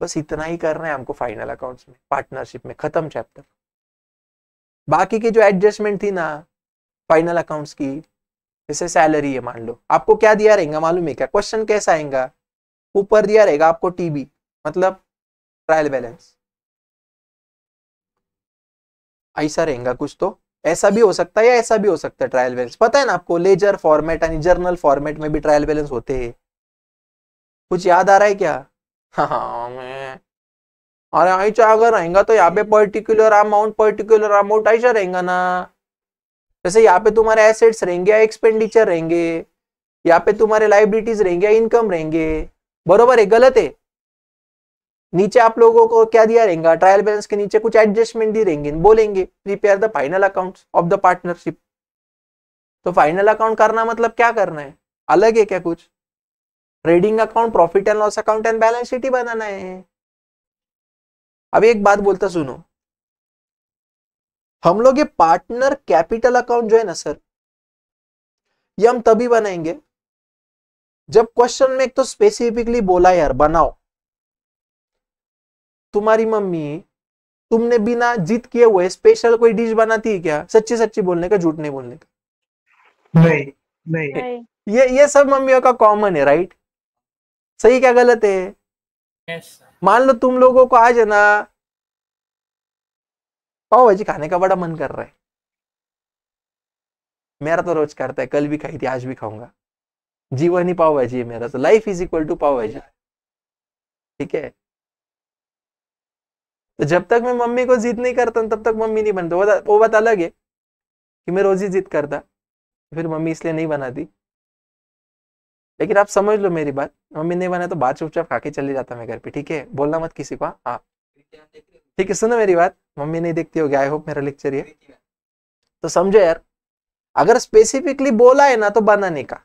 बस इतना ही रहे हैं हमको फाइनल अकाउंट्स में पार्टनरशिप में खत्म चैप्टर बाकी की जो एडजस्टमेंट थी ना फाइनल अकाउंट्स की जैसे सैलरी है मान लो आपको क्या दिया रहेगा मालूम है क्या क्वेश्चन कैसा आएगा ऊपर दिया रहेगा आपको टीबी मतलब ट्रायल बैलेंस ऐसा रहेगा कुछ तो ऐसा भी हो सकता है या ऐसा भी हो सकता है ट्रायल बैलेंस पता है ना आपको लेजर फॉर्मेट यानी जर्नल फॉर्मेट में भी ट्रायल बैलेंस होते हैं कुछ याद आ रहा है क्या हाँ, हाँ अरे ऐसा अगर रहेगा तो यहाँ पे पर्टिकुलर अमाउंट पर्टिकुलर अमाउंट ऐसा रहेगा ना जैसे यहाँ पे तुम्हारे एसेट्स रहेंगे या एक्सपेंडिचर रहेंगे यहाँ पे तुम्हारे लाइबिलिटीज रहेंगे या इनकम रहेंगे बरोबर है गलत है नीचे आप लोगों को क्या दिया रहेगा ट्रायल बैलेंस के नीचे कुछ एडजस्टमेंट दी रहेंगे बोलेंगे prepare the final account of the partnership तो फाइनल अकाउंट करना मतलब क्या करना है अलग है क्या कुछ trading account profit and loss account and balance sheet ही बनाना है अब एक बात बोलता सुनो हम लोग ये पार्टनर कैपिटल अकाउंट जो है ना सर ये हम तभी बनाएंगे जब क्वेश्चन में एक तो स्पेसिफिकली बोला यार बनाओ तुम्हारी मम्मी तुमने बिना जीत किए हुए स्पेशल कोई डिश बनाती है क्या सच्ची सच्ची बोलने का झूठ नहीं बोलने का नहीं नहीं, ये ये सब मम्मियों का कॉमन है राइट सही क्या गलत है मान लो तुम लोगों को आज है ना पाव भाजी खाने का बड़ा मन कर रहा है मेरा तो रोज करता है कल भी खाई थी आज भी खाऊंगा जीवन ही पाव भाजी है मेरा तो life is equal to pav bhaji ठीक है तो जब तक मैं मम्मी को जीत नहीं करता तब तक मम्मी नहीं बनता वो बात अलग है कि मैं रोज ही जीत करता फिर मम्मी इसलिए नहीं बनाती लेकिन आप समझ लो मेरी बात मम्मी नहीं बना तो बात चुपचाप खा के चले जाता मैं घर पे ठीक है बोलना मत किसी को हाँ ठीक है सुनो मेरी बात मम्मी नहीं देखती होगी आई होप मेरा लेक्चर ये तो समझो यार अगर स्पेसिफिकली बोला है ना तो बनाने का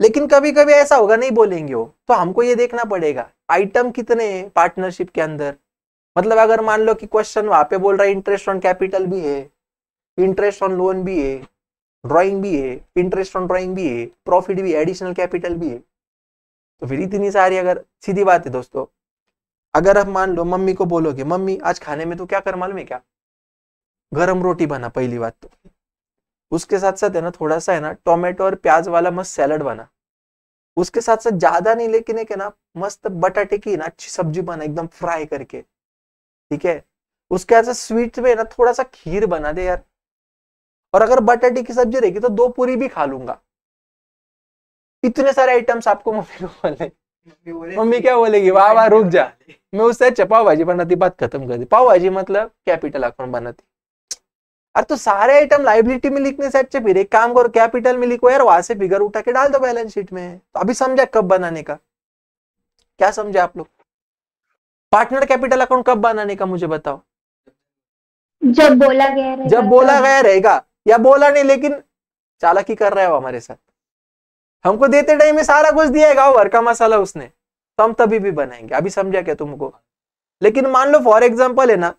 लेकिन कभी कभी ऐसा होगा नहीं बोलेंगे वो तो हमको ये देखना पड़ेगा आइटम कितने हैं पार्टनरशिप के अंदर मतलब अगर मान लो कि क्वेश्चन वहां पे बोल रहा है इंटरेस्ट ऑन कैपिटल भी है इंटरेस्ट ऑन लोन भी है ड्राइंग भी है इंटरेस्ट ऑन ड्राइंग भी है प्रॉफिट भी है एडिशनल कैपिटल भी है तो फिर इतनी सारी अगर सीधी बात है दोस्तों अगर आप मान लो मम्मी को बोलोगे मम्मी आज खाने में तो क्या कर मालूम है क्या गर्म रोटी बना पहली बात तो उसके साथ साथ है ना थोड़ा सा है ना टोमेटो और प्याज वाला मस्त सैलड बना उसके साथ साथ ज्यादा नहीं लेकिन एक है ना मस्त बटाटे की ना अच्छी सब्जी बना एकदम फ्राई करके ठीक है उसके साथ स्वीट में ना थोड़ा सा खीर बना दे यार और अगर बटाटे की सब्जी रहेगी तो दो पूरी भी खा लूंगा इतने सारे आइटम्स आपको मम्मी को बोले मम्मी क्या बोलेगी वाह वाह रुक जा मैं उससे अच्छा, पाव भाजी बनाती बात खत्म कर दी पाव भाजी मतलब कैपिटल अकाउंट बनाती अरे तो सारे आइटम लाइबिलिटी में लिखने से अच्छे फिर एक काम करो कैपिटल में लिखो यार वहां से फिगर उठा के डाल दो बैलेंस शीट में तो अभी समझा कब बनाने का क्या समझे आप लोग पार्टनर कैपिटल अकाउंट कब बनाने का मुझे बताओ जब बोला गया जब बोला तो। गया रहेगा या बोला नहीं लेकिन चालाकी कर रहा है वो हमारे साथ हमको देते टाइम में सारा कुछ दिया है घर का मसाला उसने तो हम तभी भी बनाएंगे अभी समझा क्या तुमको लेकिन मान लो फॉर एग्जाम्पल है ना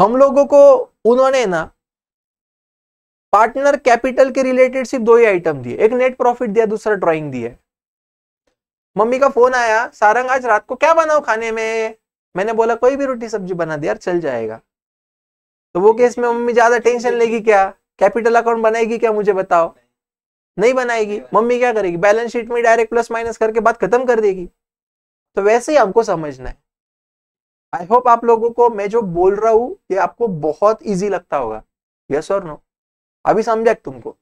हम लोगों को उन्होंने ना पार्टनर कैपिटल के रिलेटेड सिर्फ दो ही आइटम दिए एक नेट प्रॉफिट दिया दूसरा ड्राइंग दिया मम्मी का फोन आया सारंग आज रात को क्या बनाओ खाने में मैंने बोला कोई भी रोटी सब्जी बना दे यार चल जाएगा तो वो केस में मम्मी ज्यादा टेंशन लेगी क्या कैपिटल अकाउंट बनाएगी क्या मुझे बताओ नहीं बनाएगी मम्मी क्या करेगी बैलेंस शीट में डायरेक्ट प्लस माइनस करके बात खत्म कर देगी तो वैसे ही हमको समझना है आई होप आप लोगों को मैं जो बोल रहा हूँ ये आपको बहुत इजी लगता होगा यस और नो अभी समझा तुमको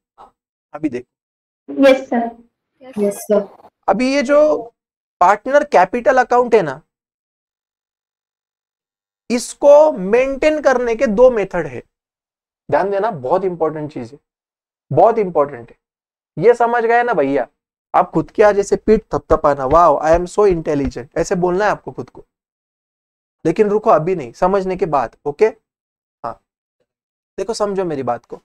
अभी देखो यस सर यस सर अभी ये जो पार्टनर कैपिटल अकाउंट है ना इसको मेंटेन करने के दो मेथड है ध्यान देना बहुत इंपॉर्टेंट चीज है बहुत इंपॉर्टेंट है ये समझ गए ना भैया आप खुद के आज ऐसे पीठ थपथपाना wow I am so intelligent ऐसे बोलना है आपको खुद को लेकिन रुको अभी नहीं समझने के बाद ओके हाँ देखो समझो मेरी बात को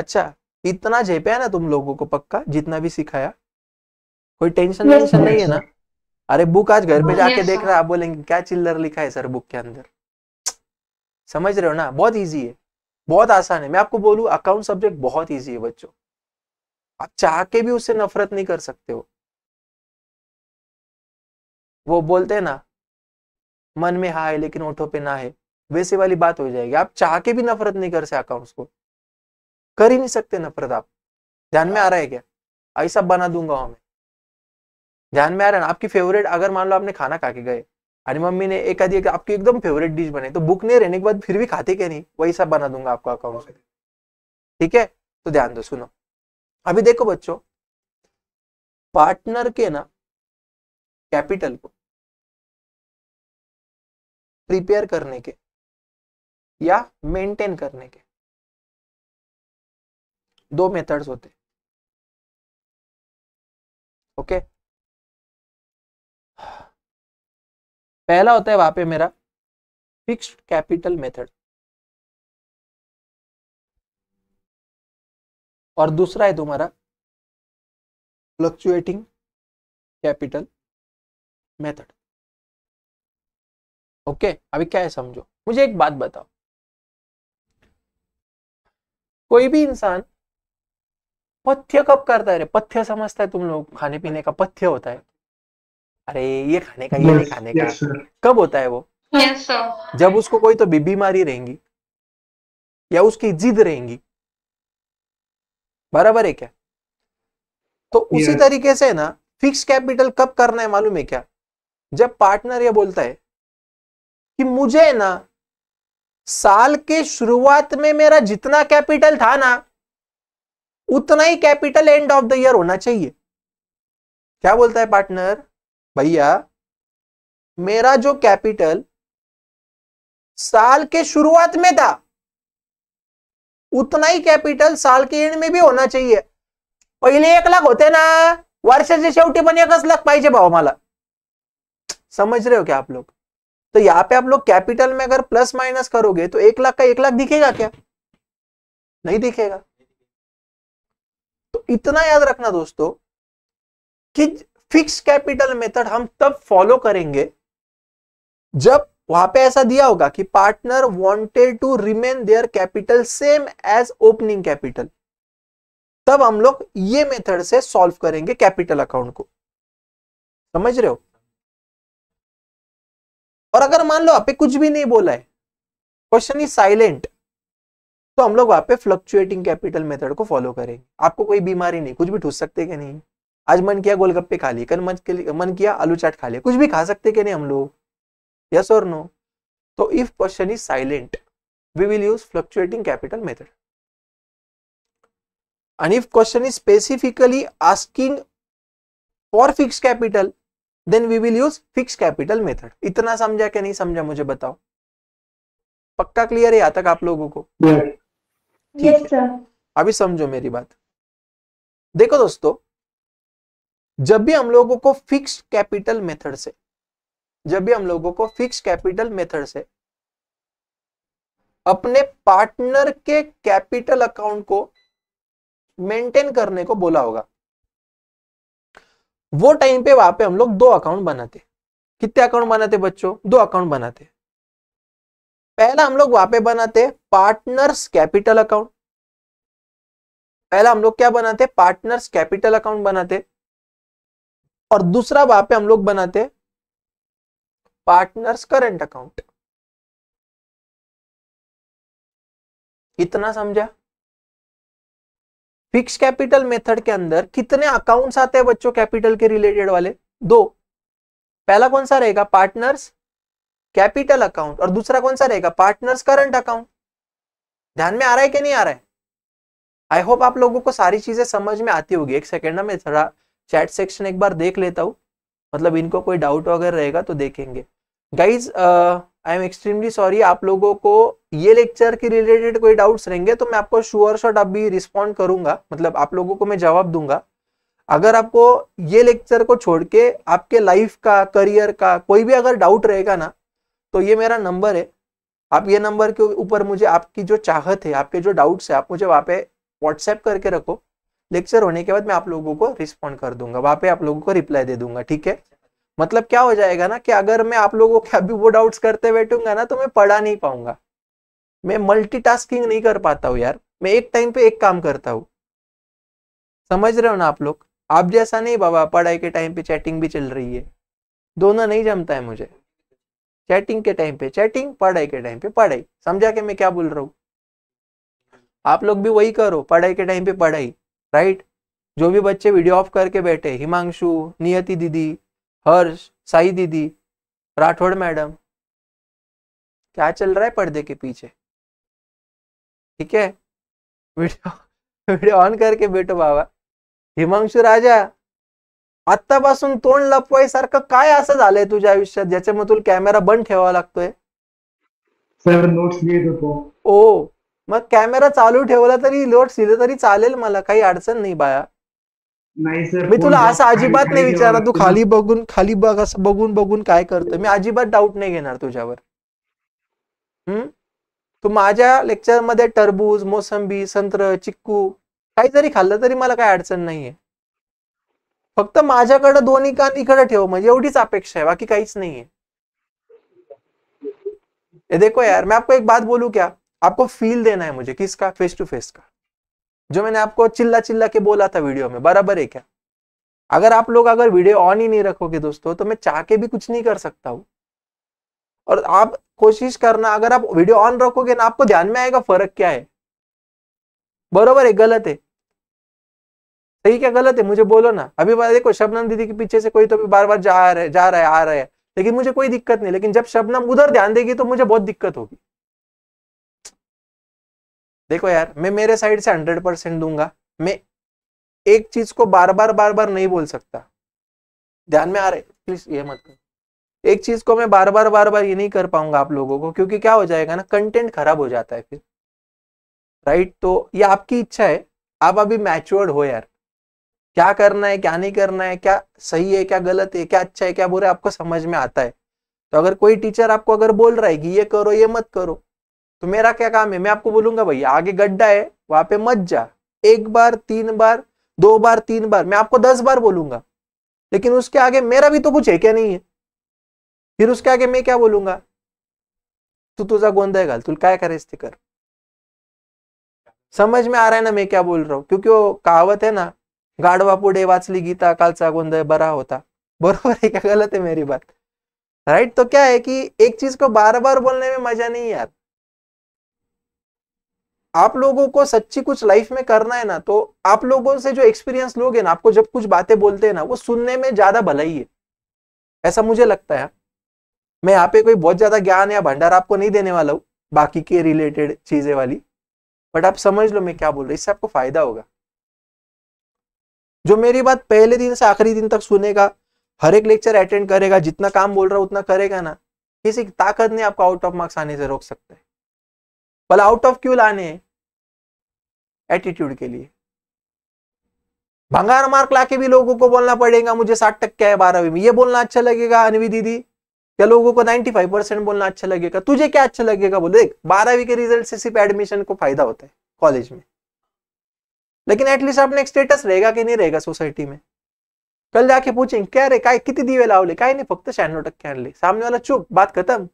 अच्छा इतना जेपे है ना तुम लोगों को पक्का जितना भी सिखाया कोई टेंशन टेंशन नहीं है ना अरे बुक आज घर पे जाके देख रहा आप बोलेंगे क्या चिल्लर लिखा है सर बुक के अंदर समझ रहे हो ना बहुत इजी है बहुत आसान है मैं आपको बोलू अकाउंट सब्जेक्ट बहुत इजी है बच्चों आप चाह के भी उससे नफरत नहीं कर सकते हो वो बोलते हैं ना मन में हा है लेकिन ओठों पे ना है वैसे वाली बात हो जाएगी आप चाह के भी नफरत नहीं कर सकता उसको कर ही नहीं सकते नफरत आप ध्यान में आ रहा है क्या ऐसा बना दूंगा हमें ध्यान में आ रहा है आपकी फेवरेट अगर मान लो आपने खाना खा के गए अरे मम्मी ने एक आधी आपकी एकदम फेवरेट डिश बने तो बुक नहीं रहने के बाद फिर भी खाते क्या नहीं वही सब बना दूंगा आपको अकाउंट से ठीक है तो ध्यान दो सुनो अभी देखो बच्चों पार्टनर के ना कैपिटल को प्रिपेयर करने के या मेंटेन करने के दो मेथड्स होते हैं ओके पहला होता है वहां पे मेरा फिक्स्ड कैपिटल मेथड और दूसरा है तुम्हारा फ्लक्चुएटिंग कैपिटल मेथड ओके अभी क्या है समझो मुझे एक बात बताओ कोई भी इंसान पथ्य कब करता है पथ्य समझता है तुम लोग खाने पीने का पथ्य होता है अरे ये खाने का ये yes, नहीं खाने yes, का कब होता है वो yes, जब उसको कोई तो बीमारी रहेंगी या उसकी जिद रहेंगी बराबर है क्या तो उसी तरीके से ना फिक्स कैपिटल कब करना है मालूम है क्या जब पार्टनर ये बोलता है कि मुझे ना साल के शुरुआत में मेरा जितना कैपिटल था ना उतना ही capital and of the year होना चाहिए क्या बोलता है पार्टनर भैया मेरा जो कैपिटल साल के शुरुआत में था उतना ही कैपिटल साल के एंड में भी होना चाहिए पहले एक लाख होते ना वर्षाचे शेवटी पण एक लाख पाजे भाव माला समझ रहे हो क्या आप लोग तो यहाँ पे आप लोग कैपिटल में अगर प्लस माइनस करोगे तो एक लाख का एक लाख दिखेगा क्या नहीं दिखेगा तो इतना याद रखना दोस्तों कि फिक्स कैपिटल मेथड हम तब फॉलो करेंगे जब वहां पे ऐसा दिया होगा कि partner wanted to remain their capital same as opening capital तब हम लोग ये मेथड से सॉल्व करेंगे कैपिटल अकाउंट को समझ रहे हो और अगर मान लो आप कुछ भी नहीं बोला है क्वेश्चन इज साइलेंट तो हम लोग वहां पे फ्लक्चुएटिंग कैपिटल मेथड को फॉलो करेंगे आपको कोई बीमारी नहीं कुछ भी ठूस सकते कि नहीं आज मन किया गोलगप्पे खा लिए कल मन मन किया आलू चाट खा लिया कुछ भी खा सकते कि नहीं हम लोग यस और नो तो if question is silent we will use fluctuating capital method and if question is specifically asking for fix capital then we will use fix capital method इतना समझा क्या नहीं समझा मुझे बताओ पक्का क्लियर है यहां तक आप लोगों को yes, अभी समझो मेरी बात देखो दोस्तों जब भी हम लोगों को फिक्स कैपिटल मेथड से जब भी हम लोगों को फिक्स कैपिटल मेथड से अपने पार्टनर के कैपिटल अकाउंट को मेंटेन करने को बोला होगा वो टाइम पे वहां पे हम लोग दो अकाउंट बनाते कितने अकाउंट बनाते बच्चों दो अकाउंट बनाते पहला हम लोग वहां पे बनाते पार्टनर्स कैपिटल अकाउंट पहला हम लोग क्या बनाते पार्टनर्स कैपिटल अकाउंट बनाते और दूसरा वहां पे हम लोग बनाते पार्टनर्स करंट अकाउंट इतना समझा फिक्स कैपिटल मेथड के अंदर कितने अकाउंट्स आते हैं बच्चों कैपिटल के रिलेटेड वाले दो पहला कौन सा रहेगा पार्टनर्स कैपिटल अकाउंट और दूसरा कौन सा रहेगा पार्टनर्स करंट अकाउंट ध्यान में आ रहा है कि नहीं आ रहा है आई होप आप लोगों को सारी चीजें समझ में आती होगी एक सेकेंड ना मैं थोड़ा चैट सेक्शन एक बार देख लेता हूँ मतलब इनको कोई डाउट वगैरह रहेगा तो देखेंगे guys I am extremely sorry आप लोगों को ये लेक्चर के रिलेटेड कोई डाउट्स रहेंगे तो मैं आपको श्योर शॉट अभी रिस्पॉन्ड करूंगा मतलब आप लोगों को मैं जवाब दूंगा अगर आपको ये लेक्चर को छोड़ के आपके लाइफ का करियर का कोई भी अगर डाउट रहेगा ना तो ये मेरा नंबर है आप ये नंबर के ऊपर मुझे आपकी जो चाहत है आपके जो डाउट्स है आप मुझे वहाँ पे व्हाट्सएप करके रखो लेक्चर होने के बाद मैं आप लोगों को रिस्पॉन्ड कर दूंगा वहाँ पे आप लोगों को रिप्लाई दे दूंगा ठीक है मतलब क्या हो जाएगा ना कि अगर मैं आप लोगों के अभी वो डाउट्स करते बैठूंगा ना तो मैं पढ़ा नहीं पाऊंगा मैं मल्टीटास्किंग नहीं कर पाता हूँ यार मैं एक टाइम पे एक काम करता हूँ समझ रहे हो ना आप लोग आप जैसा नहीं बाबा पढ़ाई के टाइम पे चैटिंग भी चल रही है दोनों नहीं जमता है मुझे चैटिंग के टाइम पे चैटिंग पढ़ाई के टाइम पे पढ़ाई समझा के मैं क्या बोल रहा हूँ आप लोग भी वही करो पढ़ाई के टाइम पे पढ़ाई राइट जो भी बच्चे वीडियो ऑफ करके बैठे हिमांशु नियति दीदी हर्ष साई दीदी राठौड़ मैडम क्या चल रहा है पर्दे के पीछे ठीक है वीडियो व्हिडिओ ऑन करके बेटो बाबा हिमांशू राजा आत्तापासून तोंड लपवायसारखं काय असं झालंय तुझ्या आयुष्यात ज्याच्यामुळे तुला कॅमेरा बंद ठेवावा लागतोय सर नोट्स ओ मग कॅमेरा चालू तरी नोट्स लिहिले तरी चालेल मला अडचण नहीं बाया नाही मी तुला असं अजिबात नाही विचारा तू खाली बघून खाली बघ असं बघून बघून काय करतो मी अजिबात डाऊट नाही घेणार तुझ्यावर हम्म तू माझ्या लेक्चर मध्ये टरबूज मोसंबी संत्र चिक्कू काही जरी खाल्लं तरी मला काही अडचण नाहीये फक्त माझ्याकडे दोन्ही कान इकडे ठेव म्हणजे एवढीच अपेक्षा है बाकी काहीच नहीं है ये देखो यार मैं आपको एक बात बोलू क्या आपको फील देना है मुझे किसका फेस टू फेस का जो मैंने आपको चिल्ला चिल्ला के बोला था वीडियो में बराबर है क्या अगर आप लोग अगर वीडियो ऑन ही नहीं रखोगे दोस्तों तो मैं चाह के भी कुछ नहीं कर सकता हूँ और आप कोशिश करना अगर आप वीडियो ऑन रखोगे ना आपको ध्यान में आएगा फर्क क्या है बरोबर है गलत है सही क्या गलत है मुझे बोलो ना अभी देखो शबनम दीदी के पीछे से कोई तो भी बार बार जा रहे जा रहा है आ रहा है लेकिन मुझे कोई दिक्कत नहीं लेकिन जब शबनम उधर ध्यान देगी तो मुझे बहुत दिक्कत होगी देखो यार मैं मेरे साइड से हंड्रेड परसेंट दूंगा मैं एक चीज को बार बार बार बार नहीं बोल सकता ध्यान में आ रहे प्लीज ये मत कर एक चीज को मैं बार बार बार बार ये नहीं कर पाऊंगा आप लोगों को क्योंकि क्या हो जाएगा ना कंटेंट खराब हो जाता है फिर राइट तो ये आपकी इच्छा है आप अभी मैच्योर्ड हो यार क्या करना है क्या नहीं करना है क्या सही है क्या गलत है क्या अच्छा है क्या बुरा है आपको समझ में आता है तो अगर कोई टीचर आपको अगर बोल रहा है कि ये करो ये मत करो तो मेरा क्या काम है मैं आपको बोलूंगा भैया आगे गड्ढा है वहां पे मत जा एक बार तीन बार दो बार तीन बार मैं आपको दस बार बोलूंगा लेकिन उसके आगे मेरा भी तो कुछ है क्या नहीं है फिर उसके आगे मैं क्या बोलूंगा तू तुझा तो गोंदा घाल तुला क्या करे ते कर समझ में आ रहा है ना मैं क्या बोल रहा हूँ क्योंकि वो कहावत है ना गाड़वा पुढ़े वाचली गीता सा गोंधळ बरा होता बरोबर है क्या गलत है मेरी बात राइट तो क्या है कि एक चीज को बार बार बोलने में मजा नहीं यार आप लोगों को सच्ची कुछ लाइफ में करना है ना तो आप लोगों से जो एक्सपीरियंस लोग हैं ना आपको जब कुछ बातें बोलते हैं ना वो सुनने में ज्यादा भला ही है ऐसा मुझे लगता है मैं यहाँ पे कोई बहुत ज्यादा ज्ञान या भंडार आपको नहीं देने वाला हूँ बाकी के रिलेटेड चीजें वाली बट आप समझ लो मैं क्या बोल रहा इससे आपको फायदा होगा जो मेरी बात पहले दिन से आखिरी दिन तक सुनेगा हर एक लेक्चर अटेंड करेगा जितना काम बोल रहा उतना करेगा ना किसी ताकत ने आपको आउट ऑफ मार्क्स आने से रोक सकता है पल आउट ऑफ क्यू लाने एटीट्यूड के लिए भंगार मार्क लाके भी लोगों को बोलना पड़ेगा मुझे साठ टक्के है बारहवीं में ये बोलना अच्छा लगेगा अनवी दीदी क्या लोगों को 95 परसेंट बोलना अच्छा लगेगा तुझे क्या अच्छा लगेगा बोले देख बारहवीं के रिजल्ट से सिर्फ एडमिशन को फायदा होता है कॉलेज में लेकिन एटलीस्ट आपने एक स्टेटस रहेगा कि नहीं रहेगा सोसाइटी में कल जाके पूछेंगे क्या रे कितनी दीवे लाओ ले का नहीं फक्त शहाण्णव टक्के सामने वाला चुप बात खत्म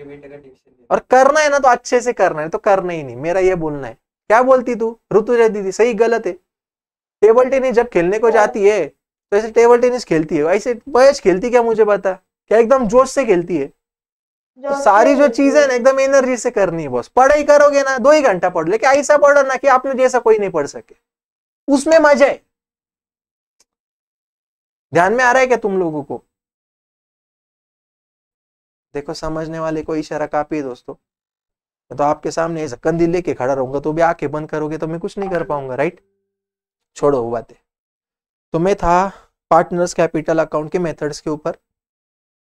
और करना है ना तो अच्छे से करना है तो करना ही नहीं मेरा ये बोलना है क्या बोलती तू ऋतुजा दीदी सही गलत है टेबल टेनिस जब खेलने को जाती है तो ऐसे टेबल टेनिस खेलती है ऐसे बहस खेलती क्या मुझे पता क्या एकदम जोश से खेलती है तो सारी जो चीजें ना एकदम एनर्जी से करनी है बस पढ़ाई करोगे ना दो ही घंटा पढ़ लेकिन ऐसा पढ़ो ना कि आप लोग जैसा कोई नहीं पढ़ सके उसमें मजा है ध्यान में आ रहा है क्या तुम लोगों को देखो समझने वाले को इशारा काफी है दोस्तों तो आपके सामने कंदी लेके खड़ा रहूंगा तो भी आके बंद करोगे तो मैं कुछ नहीं कर पाऊंगा राइट छोड़ो वो बातें तो मैं था पार्टनर्स कैपिटल अकाउंट के मेथड्स के ऊपर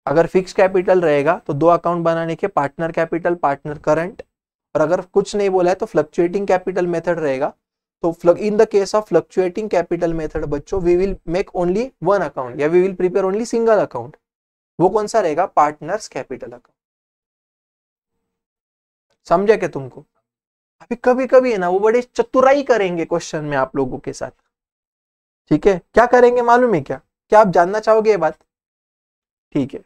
अगर फिक्स कैपिटल रहेगा तो दो अकाउंट बनाने के पार्टनर कैपिटल पार्टनर करंट और अगर कुछ नहीं बोला है तो फ्लक्चुएटिंग कैपिटल मेथड रहेगा तो in the case of fluctuating capital method बच्चों we will make only one account या we will prepare only single account वो कौन सा रहेगा पार्टनर्स कैपिटल अकाउंट समझा क्या तुमको अभी कभी कभी है ना वो बड़े चतुराई करेंगे क्वेश्चन में आप लोगों के साथ ठीक है क्या करेंगे मालूम है क्या क्या आप जानना चाहोगे ये बात ठीक है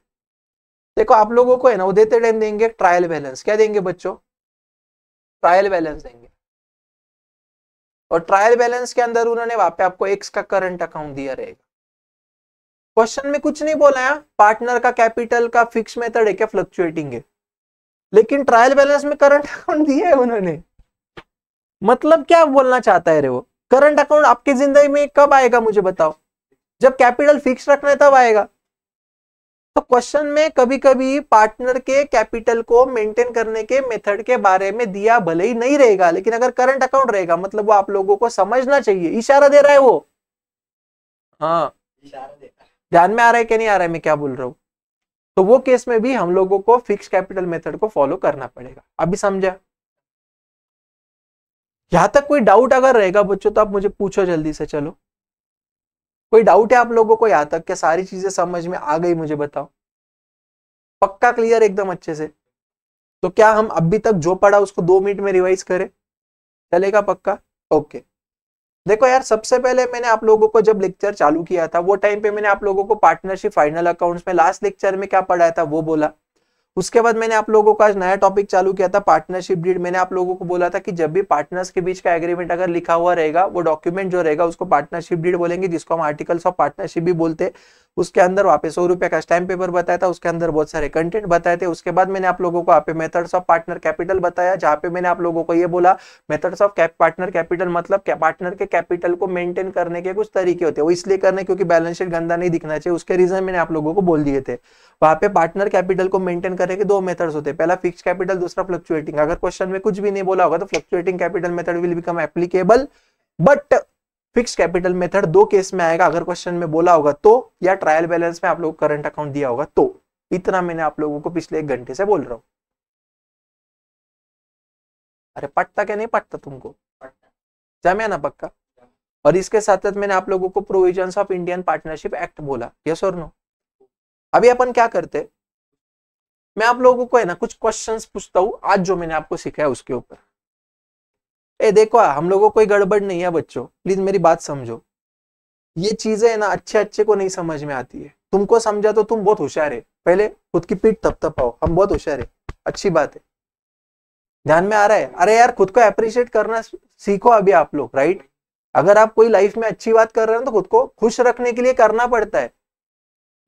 देखो आप लोगों को है ना वो देते टाइम देंगे ट्रायल बैलेंस क्या देंगे बच्चों ट्रायल बैलेंस देंगे और ट्रायल बैलेंस के अंदर उन्होंने वहां पे आपको एक्स का करंट अकाउंट दिया रहेगा क्वेश्चन में कुछ नहीं बोला है पार्टनर का कैपिटल का फिक्स मेथड है क्या फ्लक्चुएटिंग है लेकिन ट्रायल बैलेंस में करंट अकाउंट दिया है उन्होंने मतलब क्या बोलना चाहता है रे वो करंट अकाउंट आपकी जिंदगी में कब आएगा मुझे बताओ जब कैपिटल फिक्स रखना है तब आएगा तो क्वेश्चन में कभी कभी पार्टनर के कैपिटल को मेंटेन करने के मेथड के बारे में दिया भले ही नहीं रहेगा लेकिन अगर करंट अकाउंट रहेगा मतलब वो आप लोगों को समझना चाहिए इशारा दे रहा है वो हाँ इशारा दे ध्यान में आ रहा है कि नहीं आ रहा है मैं क्या बोल रहा हूँ तो वो केस में भी हम लोगों को फिक्स कैपिटल मेथड को फॉलो करना पड़ेगा अभी समझा यहां तक कोई डाउट अगर रहेगा बच्चों तो आप मुझे पूछो जल्दी से चलो कोई डाउट है आप लोगों को यहां तक क्या सारी चीजें समझ में आ गई मुझे बताओ पक्का क्लियर एकदम अच्छे से तो क्या हम अभी तक जो पढ़ा उसको दो मिनट में रिवाइज करें चलेगा पक्का ओके okay. देखो यार सबसे पहले मैंने आप लोगों को जब लेक्चर चालू किया था वो टाइम पे मैंने आप लोगों को पार्टनरशिप फाइनल अकाउंट्स में लास्ट लेक्चर में क्या पढ़ाया था वो बोला उसके बाद मैंने आप लोगों को आज नया टॉपिक चालू किया था पार्टनरशिप डीड मैंने आप लोगों को बोला था कि जब भी पार्टनर्स के बीच का एग्रीमेंट अगर लिखा हुआ रहेगा वो डॉक्यूमेंट जो रहेगा उसको पार्टनरशिप डीड बोलेंगे जिसको हम आर्टिकल्स ऑफ पार्टनरशिप भी बोलते उसके अंदर वहाँ पे सौ रुपये का स्टैम्प पेपर बताया था उसके अंदर बहुत सारे कंटेंट बताए थे उसके बाद मैंने आप लोगों को आप मेथड्स ऑफ पार्टनर कैपिटल बताया जहां पे मैंने आप लोगों को ये बोला मेथड्स ऑफ पार्टनर कैपिटल मतलब पार्टनर के कैपिटल को मेंटेन करने के कुछ तरीके होते हैं वो इसलिए करने क्योंकि बैलेंस शीट गंदा नहीं दिखना चाहिए उसके रीजन मैंने आप लोगों को बोल दिए थे वहां पे पार्टनर कैपिटल को मेंटेन करने के दो मेथड्स होते हैं पहला फिक्स कैपिटल दूसरा फ्लक्चुएटिंग अगर क्वेश्चन में कुछ भी नहीं बोला होगा तो fluctuating capital method will become applicable but fix capital method दो केस में आएगा अगर क्वेश्चन में बोला होगा तो या ट्रायल बैलेंस में आप लोग करंट अकाउंट दिया होगा तो इतना मैंने आप लोगों को पिछले एक घंटे से बोल रहा हूं अरे पटता क्या नहीं पटता तुमको जमे ना पक्का और इसके साथ साथ मैंने आप लोगों को provision of Indian partnership act बोला यस और नो अभी अपन क्या करते मैं आप लोगों को है ना कुछ क्वेश्चंस पूछता हूँ आज जो मैंने आपको सिखाया उसके ऊपर ए देखो हम लोगों कोई गड़बड़ नहीं है बच्चों प्लीज मेरी बात समझो ये चीजें ना अच्छे अच्छे को नहीं समझ में आती है तुमको समझा तो तुम बहुत होशियार है पहले खुद की पीठ तप तपाओ हम बहुत होशियार है अच्छी बात है ध्यान में आ रहा है अरे यार खुद को अप्रिशिएट करना सीखो अभी आप लोग राइट अगर आप कोई लाइफ में अच्छी बात कर रहे हो तो खुद को खुश रखने के लिए करना पड़ता है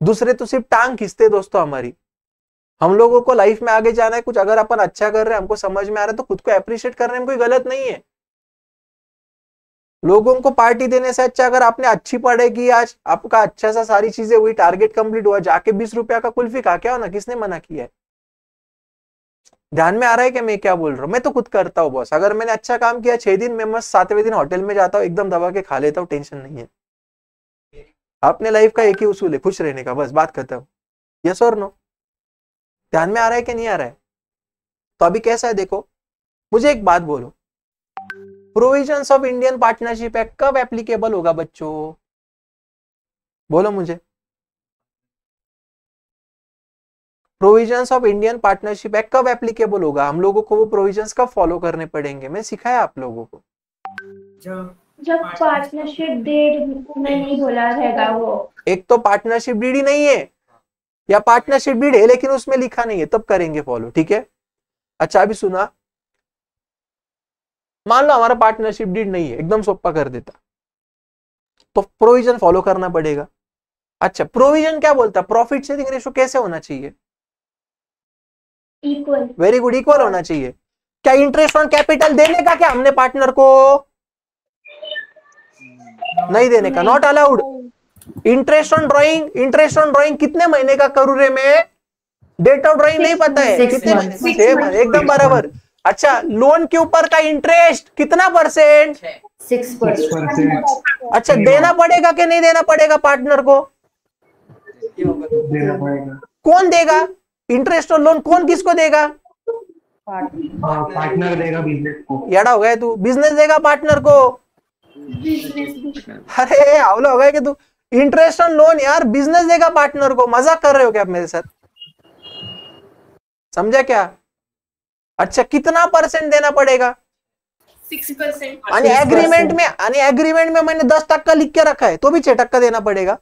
दूसरे तो सिर्फ टांग खींचते दोस्तों हमारी हम लोगों को लाइफ में आगे जाना है कुछ अगर अपन अच्छा कर रहे हैं हमको समझ में आ रहा है तो खुद को अप्रिशिएट करने में कोई गलत नहीं है लोगों को पार्टी देने से अच्छा अगर आपने अच्छी पढ़ाई की आज आपका अच्छा सा सारी चीजें हुई टारगेट कंप्लीट हुआ जाके बीस रुपया का कुल्फी खा क्या हो ना किसने मना किया है ध्यान में आ रहा है कि मैं क्या बोल रहा हूँ मैं तो खुद करता हूँ बॉस अगर मैंने अच्छा काम किया छह दिन मैं सातवें दिन होटल में जाता हूँ एकदम दबा के खा लेता हूँ टेंशन नहीं है अपने लाइफ का एक ही उसूल है खुश रहने का बस बात करता हूँ यस और नो ध्यान में आ रहा है कि नहीं आ रहा है तो अभी कैसा है देखो मुझे एक बात बोलो provision of Indian partnership act कब एप्लीकेबल होगा बच्चों बोलो मुझे provision of Indian partnership act कब एप्लीकेबल होगा हम लोगों को वो प्रोविजन कब फॉलो करने पड़ेंगे मैं सिखाया आप लोगों को जब पार्टनरशिप डीड नहीं बोला रहेगा वो एक तो पार्टनरशिप डीडी नहीं है या पार्टनरशिप बीड है लेकिन उसमें लिखा नहीं है तब करेंगे फॉलो ठीक है अच्छा अभी सुना मान लो हमारा पार्टनरशिप डीड नहीं है एकदम सोप्पा कर देता तो प्रोविजन फॉलो करना पड़ेगा अच्छा प्रोविजन क्या बोलता प्रॉफिट शेयरिंग रेशो कैसे होना चाहिए इक्वल वेरी गुड इक्वल होना चाहिए क्या इंटरेस्ट ऑन कैपिटल देने का क्या हमने पार्टनर को hmm, नहीं देने का not allowed interest on drawing interest on drawing कितने महीने का करू रे में डेट ऑफ ड्राइंग नहीं पता है कितने एकदम बराबर अच्छा लोन के ऊपर का इंटरेस्ट कितना परसेंट सिक्स परसेंट अच्छा देना पड़ेगा कि नहीं देना पड़ेगा पार्टनर को देना कौन देगा इंटरेस्ट और लोन कौन किसको देगा पार्टनर हाँ, देगा बिजनेस को याड़ा हो गया तू बिजनेस देगा पार्टनर को अरे आवला हो गया कि तू इंटरेस्ट ऑन लोन यार बिजनेस देगा पार्टनर को मजाक कर रहे हो क्या आप मेरे साथ समझा क्या अच्छा कितना परसेंट देना पड़ेगा एग्रीमेंट में एग्रीमेंट में मैंने दस टक्का लिख के रखा है तो भी छह टक्का देना पड़ेगा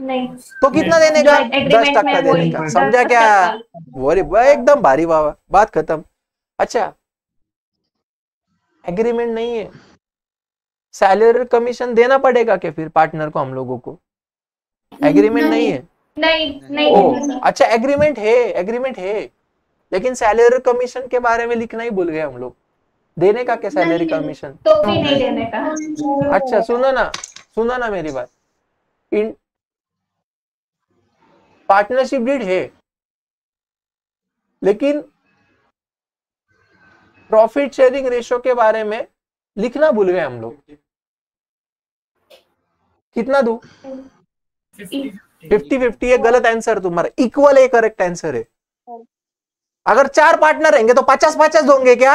नहीं तो कितना देने का दस टक्का देने का समझा क्या वरी एकदम भारी बाबा बात खत्म अच्छा एग्रीमेंट नहीं है सैलरी कमीशन देना पड़ेगा क्या फिर पार्टनर को हम लोगों को एग्रीमेंट नहीं, नहीं है नहीं नहीं ओ, अच्छा एग्रीमेंट है एग्रीमेंट है लेकिन सैलरी कमीशन के बारे में लिखना ही भूल गए हम लोग देने का क्या सैलरी कमीशन तो भी नहीं देने का अच्छा सुनो ना सुनो ना मेरी बात इन पार्टनरशिप डीड है लेकिन प्रॉफिट शेयरिंग रेशो के बारे में लिखना भूल गए हम लोग कितना दू फिफ्टी फिफ्टी ये गलत आंसर तुम्हारा इक्वल है करेक्ट आंसर है अगर चार पार्टनर रहेंगे तो पचास पचास दोगे क्या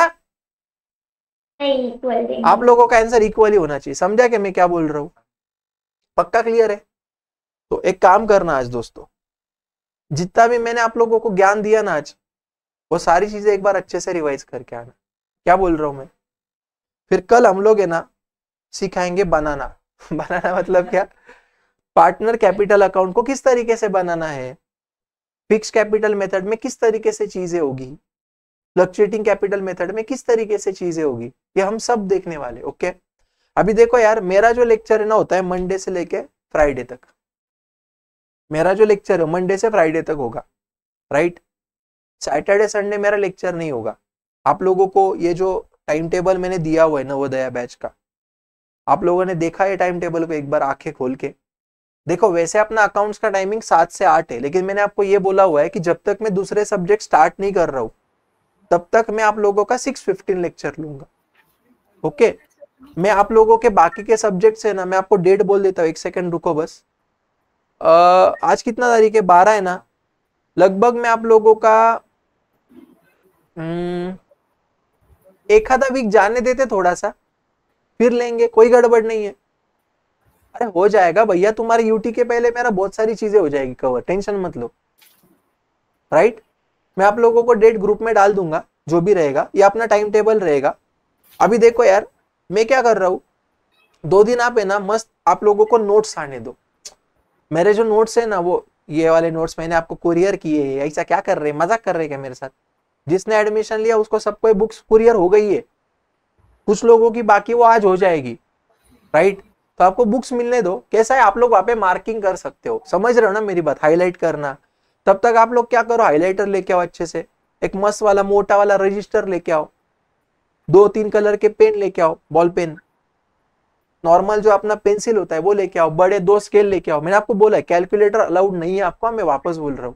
आप लोगों का आंसर इक्वल ही होना चाहिए समझा कि मैं क्या बोल रहा हूं पक्का क्लियर है तो एक काम करना आज दोस्तों जितना भी मैंने आप लोगों को ज्ञान दिया ना आज वो सारी चीजें एक बार अच्छे से रिवाइज करके आना क्या बोल रहा हूं मैं फिर कल हम लोग है ना सिखाएंगे बनाना [laughs] बनाना मतलब क्या पार्टनर कैपिटल अकाउंट को किस तरीके से बनाना है फिक्स कैपिटल मेथड में किस तरीके से चीजें होगी फ्लक्चुएटिंग कैपिटल मेथड में किस तरीके से चीजें होगी ये हम सब देखने वाले ओके अभी देखो यार मेरा जो लेक्चर है ना होता है मंडे से लेके फ्राइडे तक मेरा जो लेक्चर है मंडे से फ्राइडे तक होगा राइट सैटरडे संडे मेरा लेक्चर नहीं होगा आप लोगों को ये जो टाइम टेबल मैंने दिया हुआ है नवोदया बैच का आप लोगों ने देखा है टाइम टेबल को एक बार आंखें खोल के देखो वैसे अपना अकाउंट्स का टाइमिंग सात से आठ है लेकिन मैंने आपको ये बोला हुआ है कि जब तक मैं दूसरे सब्जेक्ट स्टार्ट नहीं कर रहा हूँ तब तक मैं आप लोगों का सिक्स फिफ्टीन लेक्चर लूंगा ओके मैं आप लोगों के बाकी के सब्जेक्ट है ना मैं आपको डेट बोल देता हूँ एक सेकेंड रुको बस आ, आज कितना तारीख है बारह है ना लगभग मैं आप लोगों का हम्म, एक आधा वीक जाने देते थोड़ा सा फिर लेंगे कोई गड़बड़ नहीं है अरे हो जाएगा भैया तुम्हारे यूटी के पहले मेरा बहुत सारी चीजें हो जाएगी कवर टेंशन मत लो राइट मैं आप लोगों को डेट ग्रुप में डाल दूंगा जो भी रहेगा ये अपना टाइम टेबल रहेगा अभी देखो यार मैं क्या कर रहा हूँ दो दिन आप है ना मस्त आप लोगों को नोट्स आने दो मेरे जो नोट्स है ना वो ये वाले नोट्स मैंने आपको कुरियर किए ऐसा क्या कर रहे हैं मजाक कर रहे हैं क्या मेरे साथ जिसने एडमिशन लिया उसको सबको बुक्स कुरियर हो गई है कुछ लोगों की बाकी वो आज हो जाएगी राइट तो आपको बुक्स मिलने दो कैसा है आप लोग वहां पे मार्किंग कर सकते हो समझ रहे हो ना मेरी बात हाईलाइट करना तब तक आप लोग क्या करो हाईलाइटर लेके आओ अच्छे से एक मस्त वाला मोटा वाला रजिस्टर लेके आओ दो तीन कलर के पेन लेके आओ बॉल पेन नॉर्मल जो अपना पेंसिल होता है वो लेके आओ बड़े दो स्केल लेके आओ मैंने आपको बोला है कैलकुलेटर अलाउड नहीं है आपका मैं वापस बोल रहा हूँ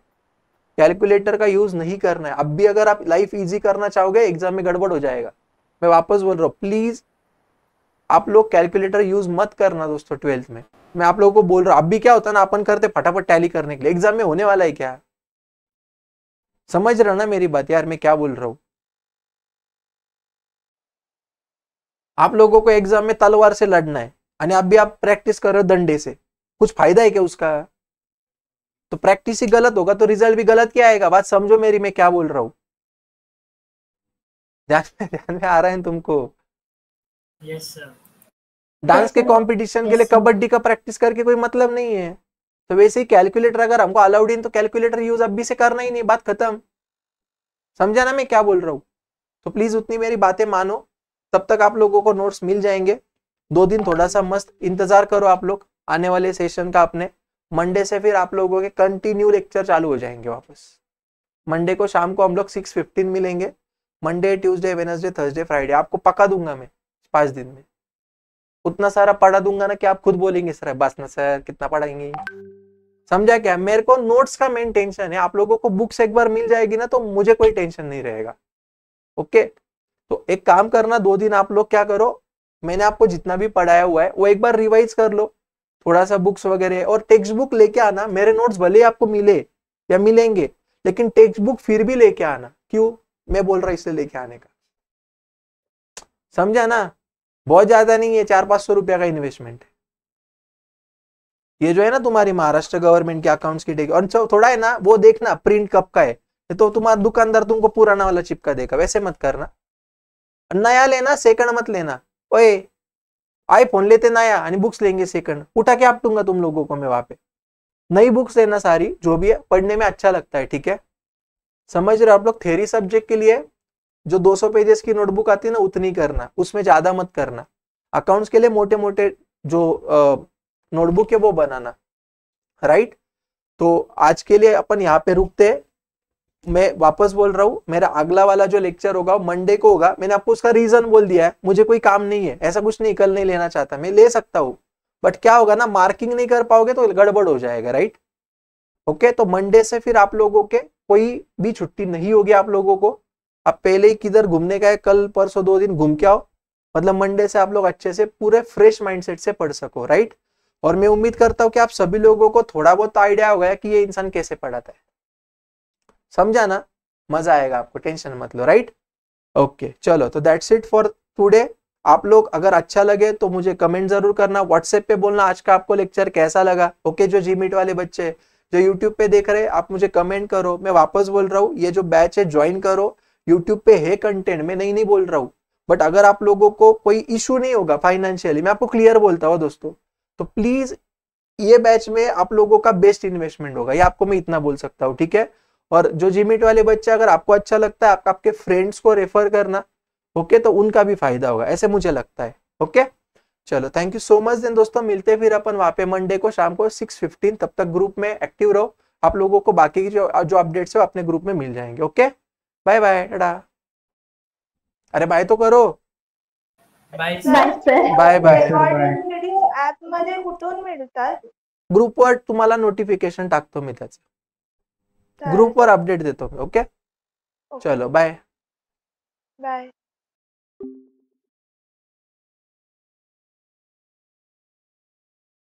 कैलकुलेटर का यूज नहीं करना है अब भी अगर आप लाइफ इजी करना चाहोगे एग्जाम में गड़बड़ हो जाएगा मैं वापस बोल रहा हूँ प्लीज आप लोग कैलकुलेटर यूज मत करना दोस्तों ट्वेल्थ में मैं आप लोगों को बोल रहा हूँ अब भी क्या होता है ना अपन करते फटाफट टैली करने के लिए एग्जाम में होने वाला है क्या समझ रहा ना मेरी बात यार मैं क्या बोल रहा हूँ आप लोगों को एग्जाम में तलवार से लड़ना है यानी अब भी आप प्रैक्टिस कर रहे हो दंडे से कुछ फायदा है क्या उसका तो प्रैक्टिस ही गलत होगा तो रिजल्ट भी गलत क्या आएगा बात समझो मेरी मैं क्या बोल रहा हूँ ध्यान में ध्यान में आ रहा है तुमको यस सर डांस के कंपटीशन yes, के लिए कबड्डी का प्रैक्टिस करके कोई मतलब नहीं है तो वैसे ही कैलकुलेटर अगर हमको अलाउड इन तो कैलकुलेटर यूज अभी से करना ही नहीं बात खत्म समझा ना मैं क्या बोल रहा हूँ तो प्लीज उतनी मेरी बातें मानो तब तक आप लोगों को नोट्स मिल जाएंगे दो दिन थोड़ा सा मस्त इंतजार करो आप लोग आने वाले सेशन का अपने मंडे से फिर आप लोगों के कंटिन्यू लेक्चर चालू हो जाएंगे वापस मंडे को शाम को हम लोग सिक्स फिफ्टीन मिलेंगे Monday Tuesday Wednesday Thursday Friday आपको पका दूंगा मैं पांच दिन में उतना सारा पढ़ा दूंगा ना कि आप खुद बोलेंगे सर बस ना सर कितना पढ़ाएंगे समझा क्या मेरे को नोट्स का मेन टेंशन है आप लोगों को बुक्स एक बार मिल जाएगी ना तो मुझे कोई टेंशन नहीं रहेगा ओके तो एक काम करना दो दिन आप लोग क्या करो मैंने आपको जितना भी पढ़ाया हुआ है वो एक बार रिवाइज कर लो थोड़ा सा बुक्स वगैरह और टेक्स्ट बुक लेके आना मेरे नोट्स भले ही आपको मिले या मिलेंगे लेकिन टेक्स्ट बुक फिर भी लेके आना क्यों मैं बोल रहा इसलिए लेके आने का समझा ना बहुत ज्यादा नहीं है चार पांच सौ रुपया का इन्वेस्टमेंट है ये जो है ना तुम्हारी महाराष्ट्र गवर्नमेंट के अकाउंट्स की और थोड़ा है ना वो देखना प्रिंट कब का है तो तुम्हारा दुकानदार तुमको पुराना वाला चिपका देगा वैसे मत करना नया लेना सेकंड मत लेना ओए आईफोन लेते नया बुक्स लेंगे सेकंड उठा के आप दूंगा तुम लोगों को मैं वहां पे नई बुक्स लेना सारी जो भी है पढ़ने में अच्छा लगता है ठीक है समझ रहे हो आप लोग थेरी सब्जेक्ट के लिए जो 200 पेजेस की नोटबुक आती है ना उतनी करना उसमें ज़्यादा मत करना अकाउंट्स के लिए मोटे मोटे जो नोटबुक है वो बनाना राइट तो आज के लिए अपन यहाँ पे रुकते हैं मैं वापस बोल रहा हूँ मेरा अगला वाला जो लेक्चर होगा मंडे को होगा मैंने आपको उसका रीजन बोल दिया है मुझे कोई काम नहीं है ऐसा कुछ नहीं कल नहीं लेना चाहता मैं ले सकता हूँ बट क्या होगा ना मार्किंग नहीं कर पाओगे तो गड़बड़ हो जाएगा राइट ओके तो मंडे से फिर आप लोगों के कोई भी छुट्टी नहीं होगी आप लोगों को आप पहले किधर घूमने का है कल परसों दो दिन घूम के आओ मतलब मंडे से आप लोग अच्छे से पूरे फ्रेश माइंडसेट से पढ़ सको राइट और मैं उम्मीद करता हूं कि आप सभी लोगों को थोड़ा बहुत आइडिया हो गया कि ये इंसान कैसे पढ़ाता है समझा ना मजा आएगा आपको टेंशन मत लो राइट ओके चलो तो दैट्स इट फॉर टूडे आप लोग अगर अच्छा लगे तो मुझे कमेंट जरूर करना व्हाट्सएप पे बोलना आज का आपको लेक्चर कैसा लगा ओके जो जीमीट वाले बच्चे जो यूट्यूब पे देख रहे आप मुझे कमेंट करो मैं वापस बोल रहा हूँ ये जो बैच है ज्वाइन करो यूट्यूब पे है कंटेंट मैं नहीं नहीं बोल रहा हूँ बट अगर आप लोगों को कोई इशू नहीं होगा फाइनेंशियली मैं आपको क्लियर बोलता हूँ दोस्तों तो प्लीज ये बैच में आप लोगों का बेस्ट इन्वेस्टमेंट होगा ये आपको मैं इतना बोल सकता हूँ ठीक है और जो जिमिट वाले बच्चे अगर आपको अच्छा लगता है आप आपके फ्रेंड्स को रेफर करना ओके तो उनका भी फायदा होगा ऐसे मुझे लगता है ओके चलो thank you so much then दोस्तों मिलते फिर अपन वहां पे मंडे को शाम को सिक्स फिफ्टीन तब तक ग्रुप में एक्टिव रहो आप लोगों को बाकी की जो जो अपडेट्स है अपने ग्रुप में मिल जाएंगे ओके बाय बाय टाटा अरे बाय तो करो बाय बाय बाय ऍप मध्ये कुठून मिळतात ग्रुपवर तुम्हाला नोटिफिकेशन टाकतो मी त्याचं ग्रुपवर अपडेट देते ओके चलो बाय बाय